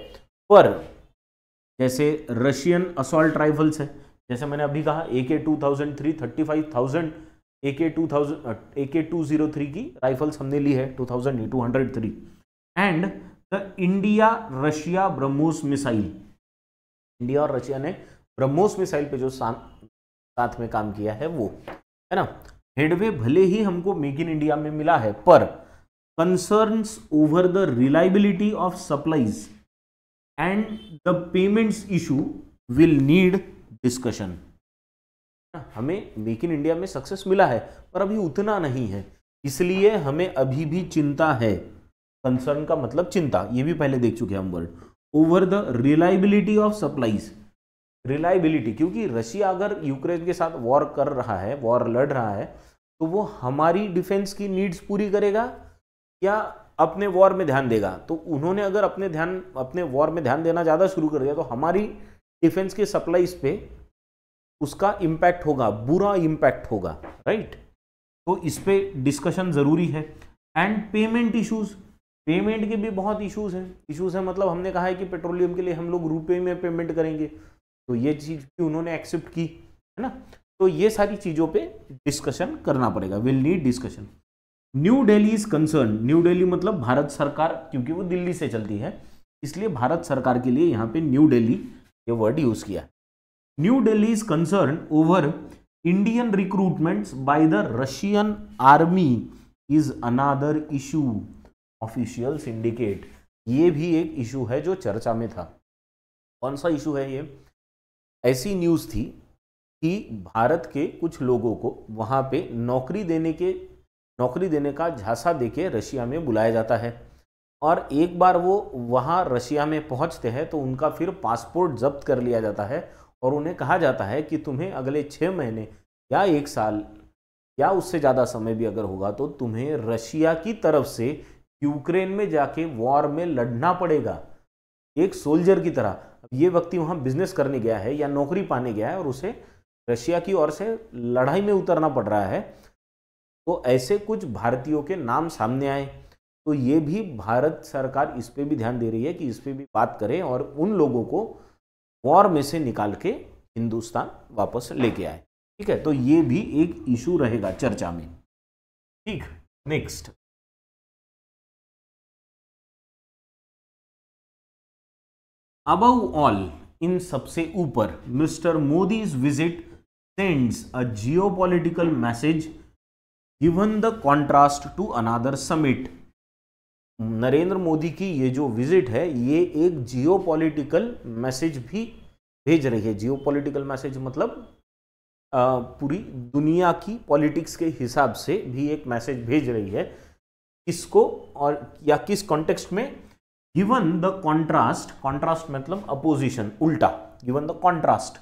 Speaker 1: पर जैसे रशियन असॉल्ट राइफल्स है जैसे मैंने अभी कहा A K two thousand three thirty five thousand A K two thousand A K two zero three की राइफल्स हमने ली है two thousand two hundred three and the India Russia BrahMos missile India और रशिया ने ब्रह्मोस मिसाइल पे जो साथ में काम किया है वो है ना हेडवे भले ही हमको मेक इन इंडिया में मिला है पर concerns over the reliability of supplies and the payments issue will need discussion हमें मेक इन इंडिया में सक्सेस मिला है पर अभी उतना नहीं है इसलिए हमें अभी भी चिंता है कंसर्न का मतलब चिंता ये भी पहले देख चुके हम word over the reliability of supplies reliability क्योंकि रशिया अगर यूक्रेन के साथ वॉर कर रहा है वॉर लड़ रहा है तो वो हमारी डिफेंस की नीड्स पूरी करेगा या अपने वॉर में ध्यान देगा तो उन्होंने अगर अपने ध्यान अपने वॉर में ध्यान देना ज़्यादा शुरू कर दिया तो हमारी डिफेंस के सप्लाईज पे उसका इम्पैक्ट होगा बुरा इम्पैक्ट होगा राइट तो इस पर डिस्कशन ज़रूरी है एंड पेमेंट इशूज़ पेमेंट के भी बहुत इश्यूज हैं इश्यूज हैं मतलब हमने कहा है कि पेट्रोलियम के लिए हम लोग रुपए में पेमेंट करेंगे तो ये चीज़ भी उन्होंने एक्सेप्ट की है ना तो ये सारी चीज़ों पे डिस्कशन करना पड़ेगा will need discussion New Delhi is concern New Delhi मतलब भारत सरकार क्योंकि वो दिल्ली से चलती है इसलिए भारत सरकार के लिए यहाँ पे न्यू डेली ये वर्ड यूज़ किया New Delhi is concern over Indian recruitments by the Russian army is another issue official syndicate ये भी एक इशू है जो चर्चा में था कौन सा इशू है ये ऐसी न्यूज़ थी कि भारत के कुछ लोगों को वहाँ पे नौकरी देने के नौकरी देने का झांसा देके रशिया में बुलाया जाता है और एक बार वो वहाँ रशिया में पहुँचते हैं तो उनका फिर पासपोर्ट जब्त कर लिया जाता है और उन्हें कहा जाता है कि तुम्हें अगले छः महीने या एक साल या उससे ज़्यादा समय भी अगर होगा तो तुम्हें रशिया की तरफ से यूक्रेन में जाके वॉर में लड़ना पड़ेगा एक सोल्जर की तरह अब ये व्यक्ति वहाँ बिजनेस करने गया है या नौकरी पाने गया है और उसे रशिया की ओर से लड़ाई में उतरना पड़ रहा है तो ऐसे कुछ भारतीयों के नाम सामने आए तो ये भी भारत सरकार इस पर भी ध्यान दे रही है कि इस पर भी बात करें और उन लोगों को वॉर में से निकाल के हिंदुस्तान वापस लेके आए
Speaker 2: ठीक है तो ये भी एक इशू रहेगा चर्चा में ठीक नेक्स्ट अबव ऑल इन सबसे ऊपर Mr Modi's visit
Speaker 1: sends a geopolitical message given the contrast to another summit Narendra Modi की ये जो विजिट है ये एक जियो पॉलिटिकल मैसेज भी भेज रही है जियो पॉलिटिकल मैसेज मतलब पूरी दुनिया की पॉलिटिक्स के हिसाब से भी एक मैसेज भेज रही है किसको और या किस कॉन्टेक्स्ट में गिवन द कॉन्ट्रास्ट कॉन्ट्रास्ट मतलब अपोजिशन उल्टा गिवन द कॉन्ट्रास्ट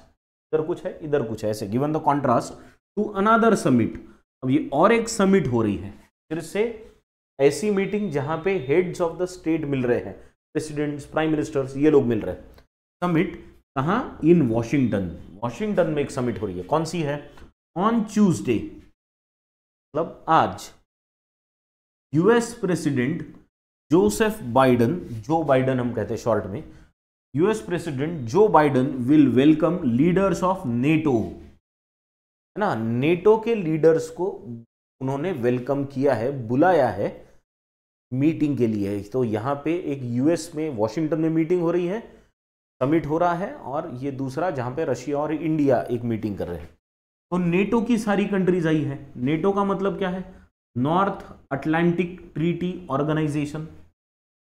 Speaker 1: इधर कुछ है इधर कुछ है ऐसे given the contrast to another summit अब ये और एक समिट हो रही है फिर से ऐसी मीटिंग जहां पे हेड्स ऑफ द स्टेट मिल रहे हैं प्रेसिडेंट्स प्राइम मिनिस्टर्स ये लोग मिल रहे हैं समिट कहाँ इन वॉशिंगटन वॉशिंगटन में एक समिट हो रही है कौन सी है ऑन ट्यूजडे मतलब आज US president Joseph Biden Joe Biden हम कहते हैं शॉर्ट में US president Joe Biden will welcome leaders of NATO है ना नेटो के लीडर्स को उन्होंने वेलकम किया है बुलाया है मीटिंग के लिए तो यहाँ पे एक यूएस में वॉशिंगटन में मीटिंग हो रही है समिट हो रहा है और ये दूसरा जहाँ पे रशिया और इंडिया एक मीटिंग कर रहे हैं तो नेटो की सारी कंट्रीज आई है नेटो का मतलब क्या है नॉर्थ अटलांटिक ट्रीटी ऑर्गेनाइजेशन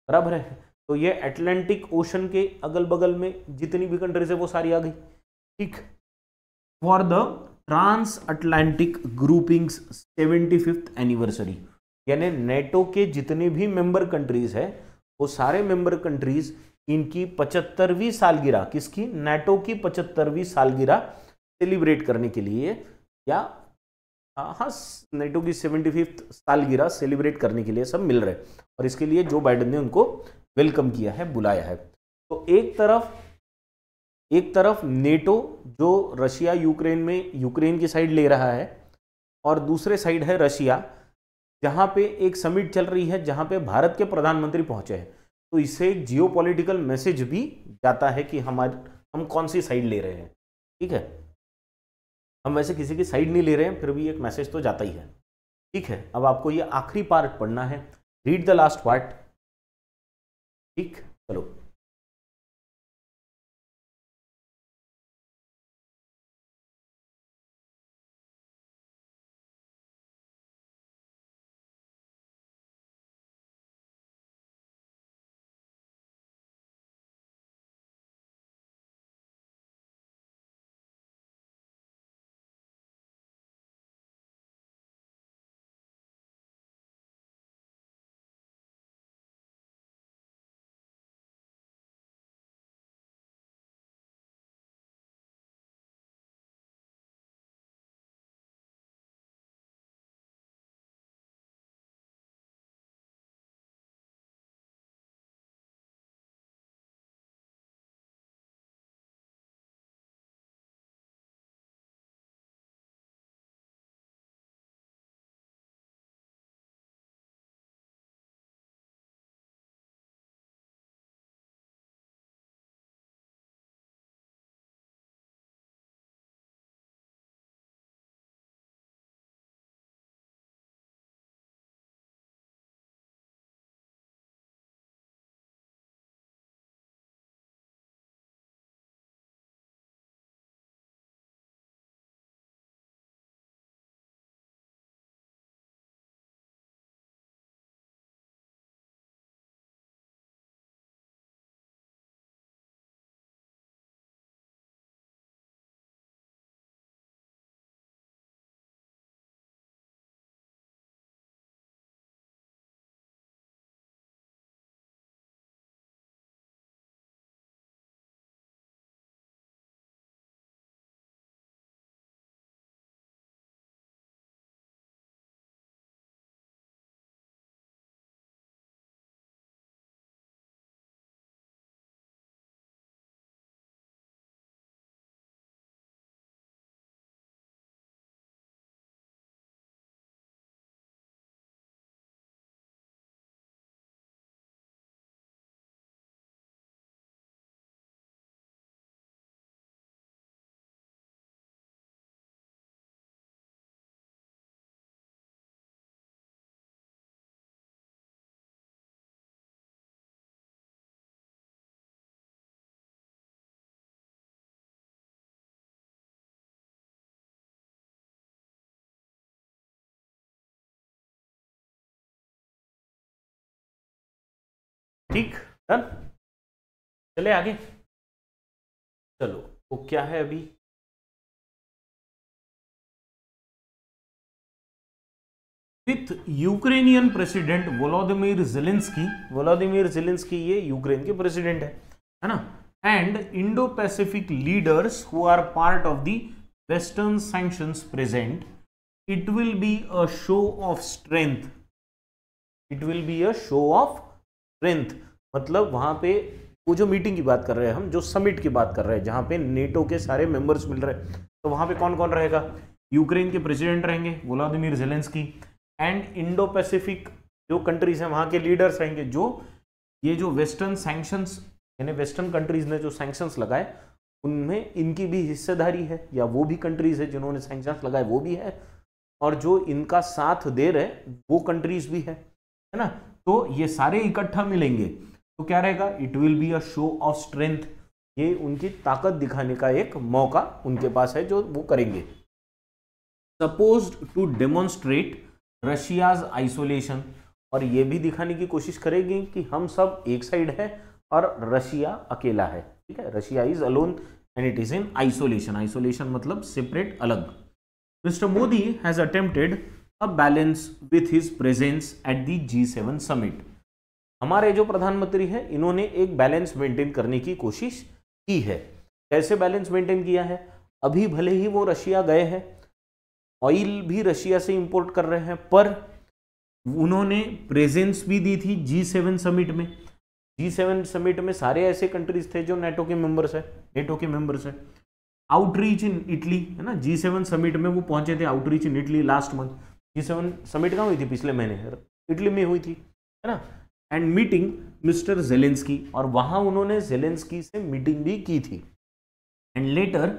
Speaker 1: बराबर है तो ये अटलांटिक ओशन के अगल बगल में जितनी भी कंट्रीज है वो सारी आ गई ठीक for the transatlantic groupings seventy fifth anniversary यानी नेटो के जितने भी मेंबर कंट्रीज है वो सारे मेंबर कंट्रीज इनकी पचहत्तरवीं सालगिरह किसकी नेटो की पचहत्तरवीं सालगिरह सेलिब्रेट करने के लिए या हाँ, हाँ नेटो की सेवेंटी फिफ्थ सालगिरह सेलिब्रेट करने के लिए सब मिल रहे और इसके लिए जो बाइडन ने उनको वेलकम किया है बुलाया है तो एक तरफ एक तरफ नेटो जो रशिया यूक्रेन में यूक्रेन की साइड ले रहा है और दूसरे साइड है रशिया जहाँ पे एक समिट चल रही है जहाँ पे भारत के प्रधानमंत्री पहुँचे हैं तो इससे एक जियो मैसेज भी जाता है कि हमारे हम कौन सी साइड ले रहे हैं ठीक है हम वैसे किसी की साइड नहीं ले रहे हैं फिर भी एक मैसेज तो जाता ही है ठीक है अब आपको ये आखिरी पार्ट
Speaker 2: पढ़ना है रीड द लास्ट पार्ट ठीक चलो ठीक डन चले आगे चलो वो क्या है अभी with Ukrainian
Speaker 1: president Volodymyr Zelensky Volodymyr Zelensky ये यूक्रेन के प्रेसिडेंट है है ना and Indo Pacific leaders who are part of the western sanction present it will be a show of strength it will be a show of strength मतलब वहाँ पे वो जो मीटिंग की बात कर रहे हैं हम जो समिट की बात कर रहे हैं जहाँ पे नेटो के सारे मेंबर्स मिल रहे हैं तो वहाँ पे कौन कौन रहेगा यूक्रेन के प्रेसिडेंट रहेंगे Vladimir Zelensky and Indo Pacific जो कंट्रीज हैं वहाँ के लीडर्स रहेंगे जो ये जो वेस्टर्न सैंक्शंस यानी वेस्टर्न कंट्रीज ने जो सैंक्शंस लगाए उनमें इनकी भी हिस्सेदारी है या वो भी कंट्रीज है जिन्होंने सैंक्शंस लगाए वो भी है और जो इनका साथ दे रहे वो कंट्रीज भी है है ना तो ये सारे इकट्ठा मिलेंगे तो क्या रहेगा it will be a show of strength ये उनकी ताकत दिखाने का एक मौका उनके पास है जो वो करेंगे suppose to demonstrate Russia's isolation और ये भी दिखाने की कोशिश करेंगे कि हम सब एक साइड है और रशिया अकेला है ठीक है Russia is alone and it is in isolation isolation मतलब सेपरेट अलग Mr Modi has attempted a balance with his presence at the G seven summit हमारे जो प्रधानमंत्री हैं इन्होंने एक बैलेंस मेंटेन करने की कोशिश की है कैसे बैलेंस मेंटेन किया है अभी भले ही वो रशिया गए हैं ऑयल भी रशिया से इंपोर्ट कर रहे हैं पर उन्होंने प्रेजेंस भी दी थी जी सेवन समिट में जी सेवन समिट में सारे ऐसे कंट्रीज थे जो नेटो के मेंबर्स है नेटो के मेंबर्स है आउटरीच इन इटली है ना जी सेवन समिट में वो पहुंचे थे outreach in Italy last month G seven summit कहाँ हुई थी पिछले महीने इटली में हुई थी है ना एंड मीटिंग मिस्टर जेलेंसकी और वहां उन्होंने जेलेंसकी से मीटिंग भी की थी and later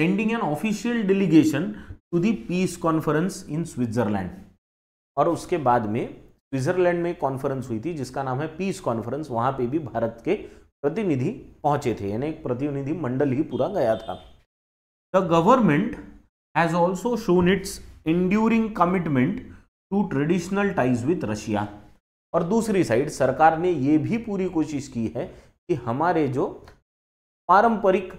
Speaker 1: sending an official delegation to the peace conference in Switzerland और उसके बाद में स्विट्जरलैंड में कॉन्फ्रेंस हुई थी जिसका नाम है पीस कॉन्फ्रेंस वहां पे भी भारत के प्रतिनिधि पहुंचे थे यानी एक प्रतिनिधि मंडल ही पूरा गया था the government has also shown its enduring commitment to traditional ties with Russia और दूसरी साइड सरकार ने ये भी पूरी कोशिश की है कि हमारे जो पारंपरिक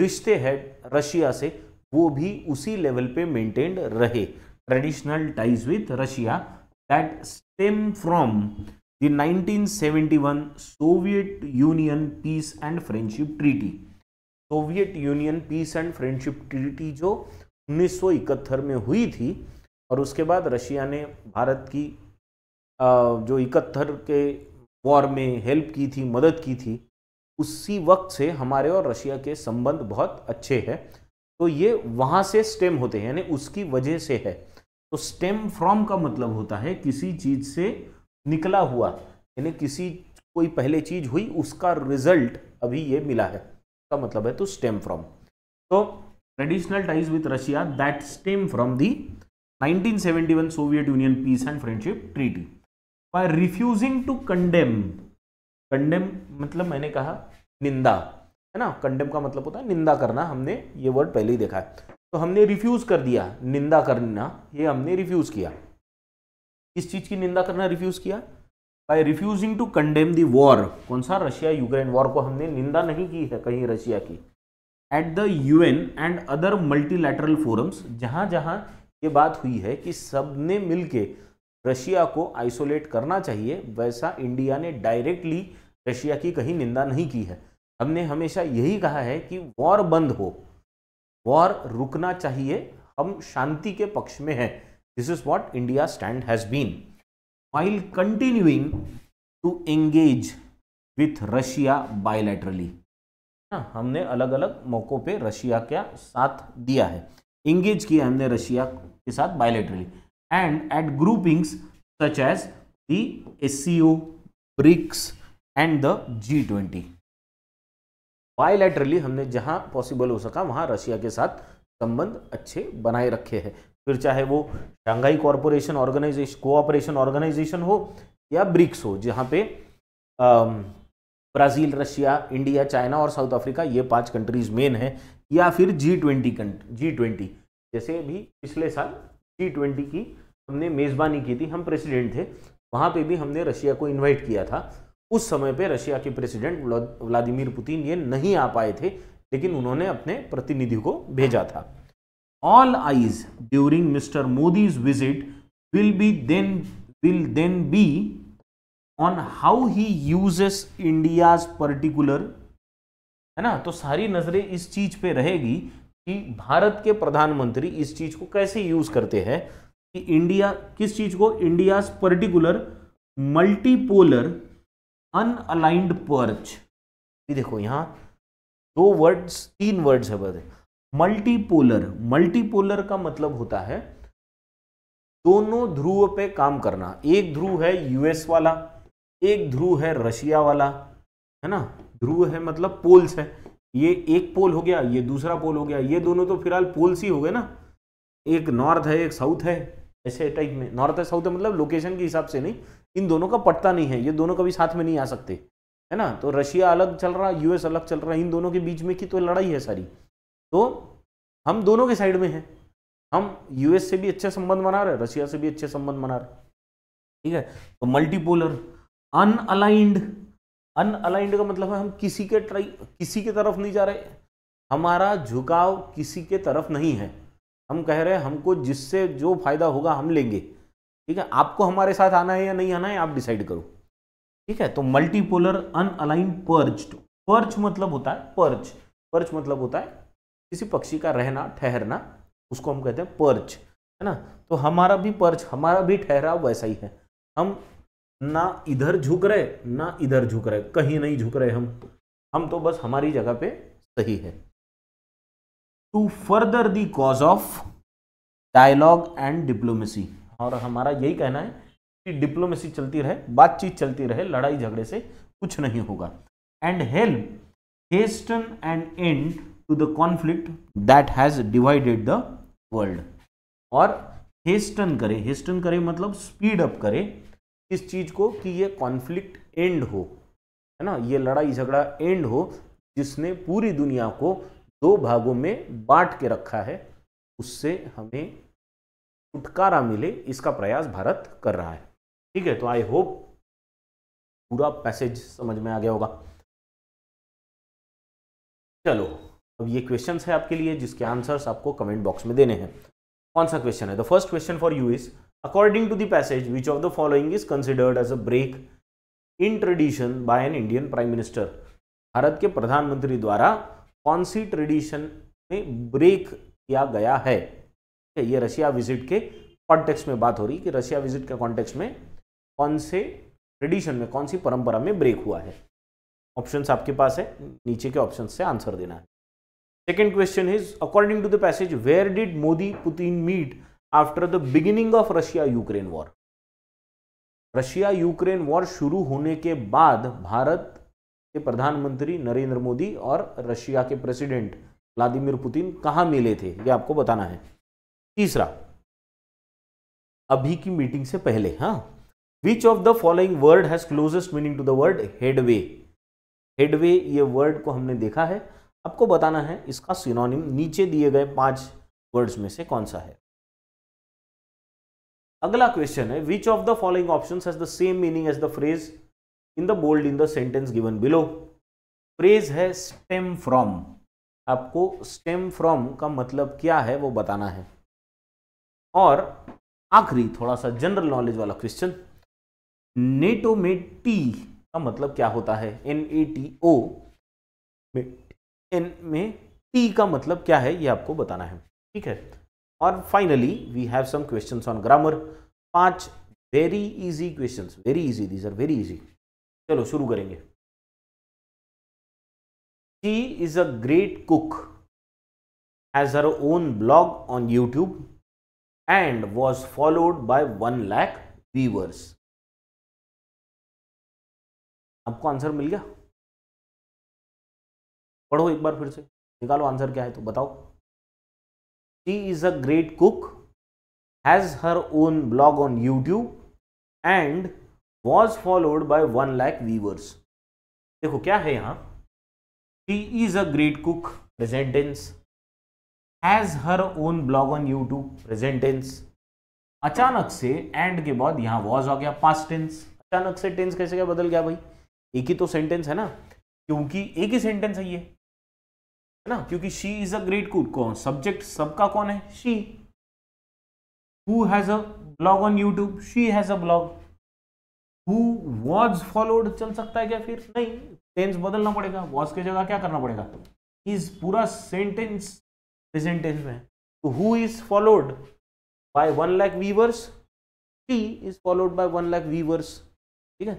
Speaker 1: रिश्ते हैं रशिया से वो भी उसी लेवल पे मेंटेन्ड रहे traditional ties with Russia that stem from the 1971 Soviet Union peace and friendship treaty Soviet Union peace and friendship treaty जो 1971 में हुई थी और उसके बाद रशिया ने भारत की जो इकहत्तर के वॉर में हेल्प की थी मदद की थी उसी वक्त से हमारे और रशिया के संबंध बहुत अच्छे हैं तो ये वहाँ से स्टेम होते हैं यानी उसकी वजह से है तो स्टेम फ्रॉम का मतलब होता है किसी चीज़ से निकला हुआ यानी किसी कोई पहले चीज़ हुई उसका रिजल्ट अभी ये मिला है का मतलब है तो स्टेम फ्रॉम तो traditional ties with Russia that stem from the 1971 Soviet Union peace and friendship treaty by refusing to condemn condemn मतलब मैंने कहा निंदा है ना कंडेम का मतलब होता है निंदा करना हमने ये वर्ड पहले ही देखा है तो हमने रिफ्यूज कर दिया निंदा करना ये हमने रिफ्यूज किया किस चीज की निंदा करना रिफ्यूज किया by refusing to condemn the war कौन सा रशिया यूक्रेन वॉर को हमने निंदा नहीं की है कहीं रशिया की at the UN and other multilateral forums जहां जहां ये बात हुई है कि सबने मिलके रशिया को आइसोलेट करना चाहिए वैसा इंडिया ने डायरेक्टली रशिया की कहीं निंदा नहीं की है हमने हमेशा यही कहा है कि वॉर बंद हो वॉर रुकना चाहिए हम शांति के पक्ष में हैं this is what India stand has been while continuing to engage with Russia bilaterally ना हाँ, हमने अलग अलग मौक़ों पे रशिया का साथ दिया है इंगेज किया हमने रशिया के साथ bilaterally and at groupings such as the SCO, BRICS and the G20. Bilaterally हमने जहां पॉसिबल हो सका वहां रशिया के साथ संबंध अच्छे बनाए रखे हैं फिर चाहे वो Shanghai corporation organisation cooperation organisation हो या ब्रिक्स हो जहां पे ब्राज़ील रशिया इंडिया चाइना और साउथ अफ्रीका ये पांच कंट्रीज मेन हैं या फिर जी ट्वेंटी जी ट्वेंटी जैसे भी पिछले साल टी ट्वेंटी की हमने मेज़बानी की थी हम प्रेसिडेंट थे वहाँ पे भी हमने रशिया को इनवाइट किया था उस समय पे रशिया के प्रेसिडेंट व्लादिमीर पुतिन ये नहीं आ पाए थे लेकिन उन्होंने अपने प्रतिनिधि को भेजा था all eyes during Mr Modi's visit will be then will then be on how he uses India's particular है ना तो सारी नज़रें इस चीज़ पे रहेगी कि भारत के प्रधानमंत्री इस चीज को कैसे यूज करते हैं कि इंडिया किस चीज को India particular multipolar unaligned perch ये देखो यहां दो वर्ड्स तीन वर्ड्स है बस मल्टीपोलर मल्टीपोलर का मतलब होता है दोनों ध्रुव पे काम करना एक ध्रुव है यूएस वाला एक ध्रुव है रशिया वाला है ना ध्रुव है मतलब पोल्स है ये एक पोल हो गया ये दूसरा पोल हो गया ये दोनों तो फिलहाल पोल्स ही हो गए ना एक नॉर्थ है एक साउथ है ऐसे टाइप में नॉर्थ है साउथ है मतलब लोकेशन के हिसाब से नहीं इन दोनों का पटता नहीं है ये दोनों कभी साथ में नहीं आ सकते है ना तो रशिया अलग चल रहा है यूएस अलग चल रहा है इन दोनों के बीच में की तो लड़ाई है सारी तो हम दोनों के साइड में हैं हम यूएस से भी अच्छे संबंध बना रहे रशिया से भी अच्छे संबंध बना रहे ठीक है तो मल्टीपोलर अनअलाइंड अनअलाइंड का मतलब है हम किसी के ट्राई किसी के तरफ नहीं जा रहे हमारा झुकाव किसी के तरफ नहीं है हम कह रहे हैं हमको जिससे जो फायदा होगा हम लेंगे ठीक है आपको हमारे साथ आना है या नहीं आना है आप डिसाइड करो ठीक है तो मल्टीपोलर अनअलाइंड पर्च पर्च मतलब होता है पर्च पर्च मतलब होता है किसी पक्षी का रहना ठहरना उसको हम कहते हैं पर्च है ना तो हमारा भी पर्च हमारा भी ठहराव वैसा ही है हम ना इधर झुक रहे ना इधर झुक रहे कहीं नहीं झुक रहे हम हम तो बस हमारी जगह पे सही है to further the cause of dialogue and diplomacy और हमारा यही कहना है कि डिप्लोमेसी चलती रहे बातचीत चलती रहे लड़ाई झगड़े से कुछ नहीं होगा and help hasten and end to the conflict that has divided the world और हेस्टन करे हेस्टन करे मतलब स्पीड अप करे किस चीज़ को कि ये कॉन्फ्लिक्ट एंड हो है ना ये लड़ाई झगड़ा एंड हो जिसने पूरी दुनिया को दो भागों में बांट के रखा है उससे हमें छुटकारा मिले इसका प्रयास भारत कर रहा है ठीक है तो आई होप पूरा पैसेज समझ में आ गया होगा चलो अब ये क्वेश्चन है आपके लिए जिसके आंसर्स आपको कमेंट बॉक्स में देने हैं कौन सा क्वेश्चन है the first question for you is According to the passage, which of the following is considered as a break in tradition by an Indian Prime भारत के प्रधानमंत्री द्वारा कौन सी ट्रेडिशन में ब्रेक किया गया है ये रशिया विजिट के कॉन्टेक्स्ट में बात हो रही है कि रशिया विजिट के कॉन्टेक्स्ट में कौन से ट्रेडिशन में कौन सी परंपरा में ब्रेक हुआ है ऑप्शंस आपके पास है नीचे के ऑप्शन से आंसर देना है second question is according to the passage where did Modi Putin meet after the beginning of Russia Ukraine war Russia Ukraine war शुरू होने के बाद भारत के प्रधानमंत्री नरेंद्र मोदी और रशिया के प्रेसिडेंट व्लादिमीर पुतिन कहां मिले थे ये आपको बताना है तीसरा अभी की मीटिंग से पहले हाँ which of the following word has closest meaning to the word headway headway ये वर्ड को हमने देखा है आपको बताना है इसका सिनोनिम नीचे दिए गए पांच वर्ड्स में से कौन सा है अगला क्वेश्चन है which of the following option the same meaning as the phrase in the bold in the sentence given below phrase है स्टेम फ्रॉम आपको स्टेम फ्रॉम का मतलब क्या है वो बताना है और आखिरी थोड़ा सा जनरल नॉलेज वाला क्वेश्चन नेटो में टी का मतलब क्या होता है एन ए टी ओ में एन में टी का मतलब क्या है ये आपको बताना है ठीक है और finally we have some questions on grammar पांच very easy questions very easy these are very easy चलो शुरू करेंगे she is a great cook has her own blog on YouTube
Speaker 2: and was followed by one lakh viewers आपको answer मिल गया पढ़ो एक बार फिर से निकालो आंसर क्या है तो बताओ she is a great
Speaker 1: cook, has her own blog on YouTube and was followed by 1 lakh viewers. dekho kya hai yahan she is a great cook present tense has her own blog on youtube present tense अचानक से and के बाद यहाँ was आ गया past tense अचानक से tense कैसे क्या बदल गया भाई एक ही तो सेंटेंस है ना क्योंकि एक ही सेंटेंस है ये है ना क्योंकि she is a great cook कौन सब्जेक्ट सबका कौन है she who has a blog on YouTube she has a blog who was followed चल सकता है क्या फिर नहीं टेंस बदलना पड़ेगा वॉज की जगह क्या करना पड़ेगा इज पूरा सेंटेंस प्रेजेंटेंस में तो who is followed by one lakh viewers she is followed by one lakh viewers
Speaker 2: ठीक है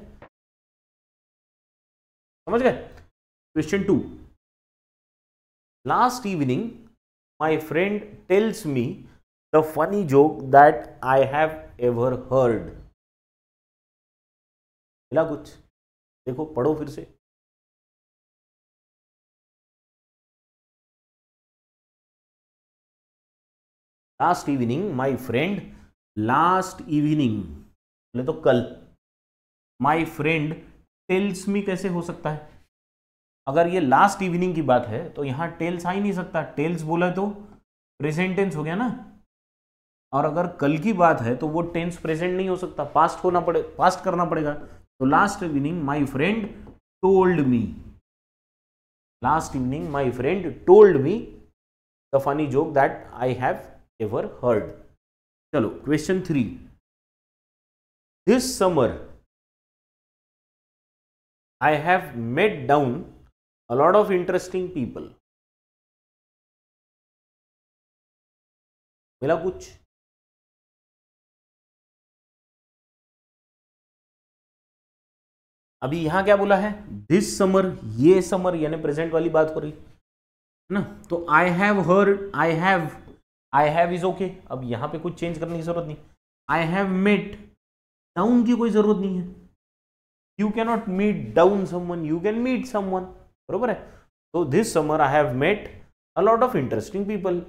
Speaker 2: समझ गए question two Last evening, my friend tells me the funny joke that I have ever heard. मिला कुछ देखो पढ़ो फिर से last evening my friend last evening बोले तो कल
Speaker 1: माय फ्रेंड टेल्स मी कैसे हो सकता है अगर ये लास्ट इवनिंग की बात है तो यहाँ टेल्स आ ही नहीं सकता टेल्स बोला तो प्रेजेंट टेंस हो गया ना और अगर कल की बात है तो वो टेंस प्रेजेंट नहीं हो सकता पास्ट होना पड़े पास्ट करना पड़ेगा तो last evening my friend told me last evening my friend told me the funny joke that I have ever
Speaker 2: heard चलो question three this summer I have met down a lot of interesting people मिला कुछ अभी यहां क्या बोला है this summer ये summer यानी प्रेजेंट वाली
Speaker 1: बात हो रही है ना तो I have heard I have I have is okay अब यहां पे कुछ चेंज करने की जरूरत नहीं आई हैव मेट डाउन की कोई जरूरत नहीं है you cannot meet down someone you can meet someone बरोबर है तो this summer I have met a lot of interesting people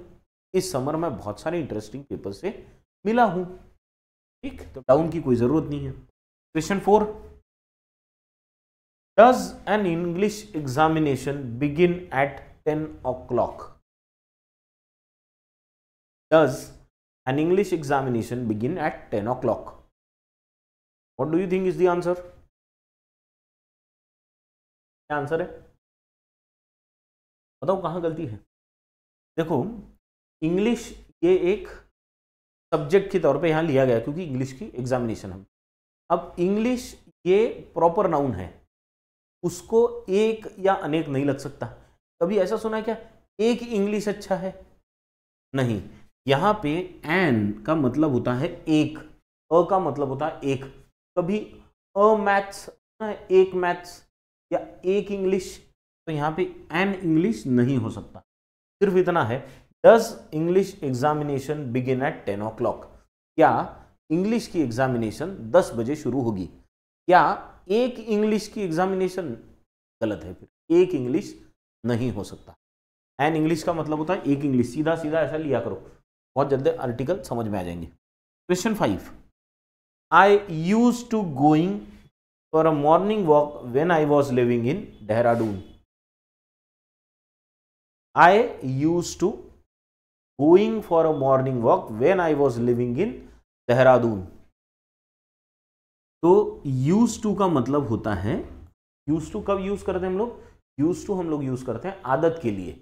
Speaker 1: इस समर मैं बहुत सारे इंटरेस्टिंग पीपल से मिला हूं ठीक तो डाउन की कोई ज़रूरत नहीं है question four
Speaker 2: does an English examination begin at ten o'clock does an English examination begin at ten o'clock what do you think is the answer क्या आंसर है बताओ कहाँ गलती है देखो इंग्लिश ये एक
Speaker 1: सब्जेक्ट के तौर पे यहाँ लिया गया क्योंकि इंग्लिश की एग्जामिनेशन है अब इंग्लिश ये प्रॉपर नाउन है उसको एक या अनेक नहीं लग सकता कभी ऐसा सुना है क्या एक इंग्लिश अच्छा है नहीं यहाँ पे एन का मतलब होता है एक अ का मतलब होता है एक कभी अ मैथ्स एक मैथ्स या एक इंग्लिश तो यहाँ पे एन इंग्लिश नहीं हो सकता सिर्फ इतना है does English examination begin at ten o'clock क्या इंग्लिश की एग्जामिनेशन दस बजे शुरू होगी क्या एक इंग्लिश की एग्जामिनेशन गलत है फिर एक इंग्लिश नहीं हो सकता एन इंग्लिश का मतलब होता है एक इंग्लिश सीधा सीधा ऐसा लिया करो बहुत जल्दी आर्टिकल समझ में आ जाएंगे question five I use to going for a morning walk when I was living in Dehradun I used to going for a morning walk when I was living in Dehradun तो यूज टू का मतलब होता है use to कब use करते हैं हम लोग यूज टू हम लोग यूज करते हैं आदत के लिए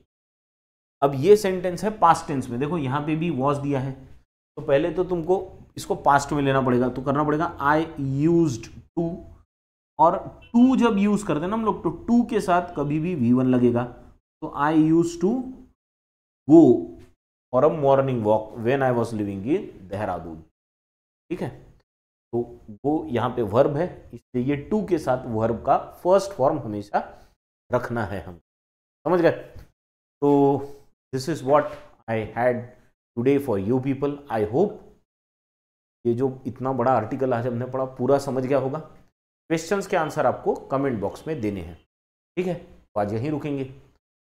Speaker 1: अब ये सेंटेंस है पास्ट टेंस में देखो यहां पे भी वॉज दिया है तो पहले तो तुमको इसको पास्ट में लेना पड़ेगा तो करना पड़ेगा आई यूज टू और टू जब यूज करते हैं ना हम लोग तो टू के साथ कभी भी वी वन लगेगा so I use to go for a morning walk when I was living in Dehradun ठीक है तो वो यहाँ पे वर्ब है इसलिए ये टू के साथ वर्ब का फर्स्ट फॉर्म हमेशा रखना है हम समझ गए तो this is what I had today for you people I hope ये जो इतना बड़ा आर्टिकल आज हमने पढ़ा पूरा समझ गया होगा क्वेश्चंस के आंसर आपको कमेंट बॉक्स में देने हैं ठीक है तो आज यहीं रुकेंगे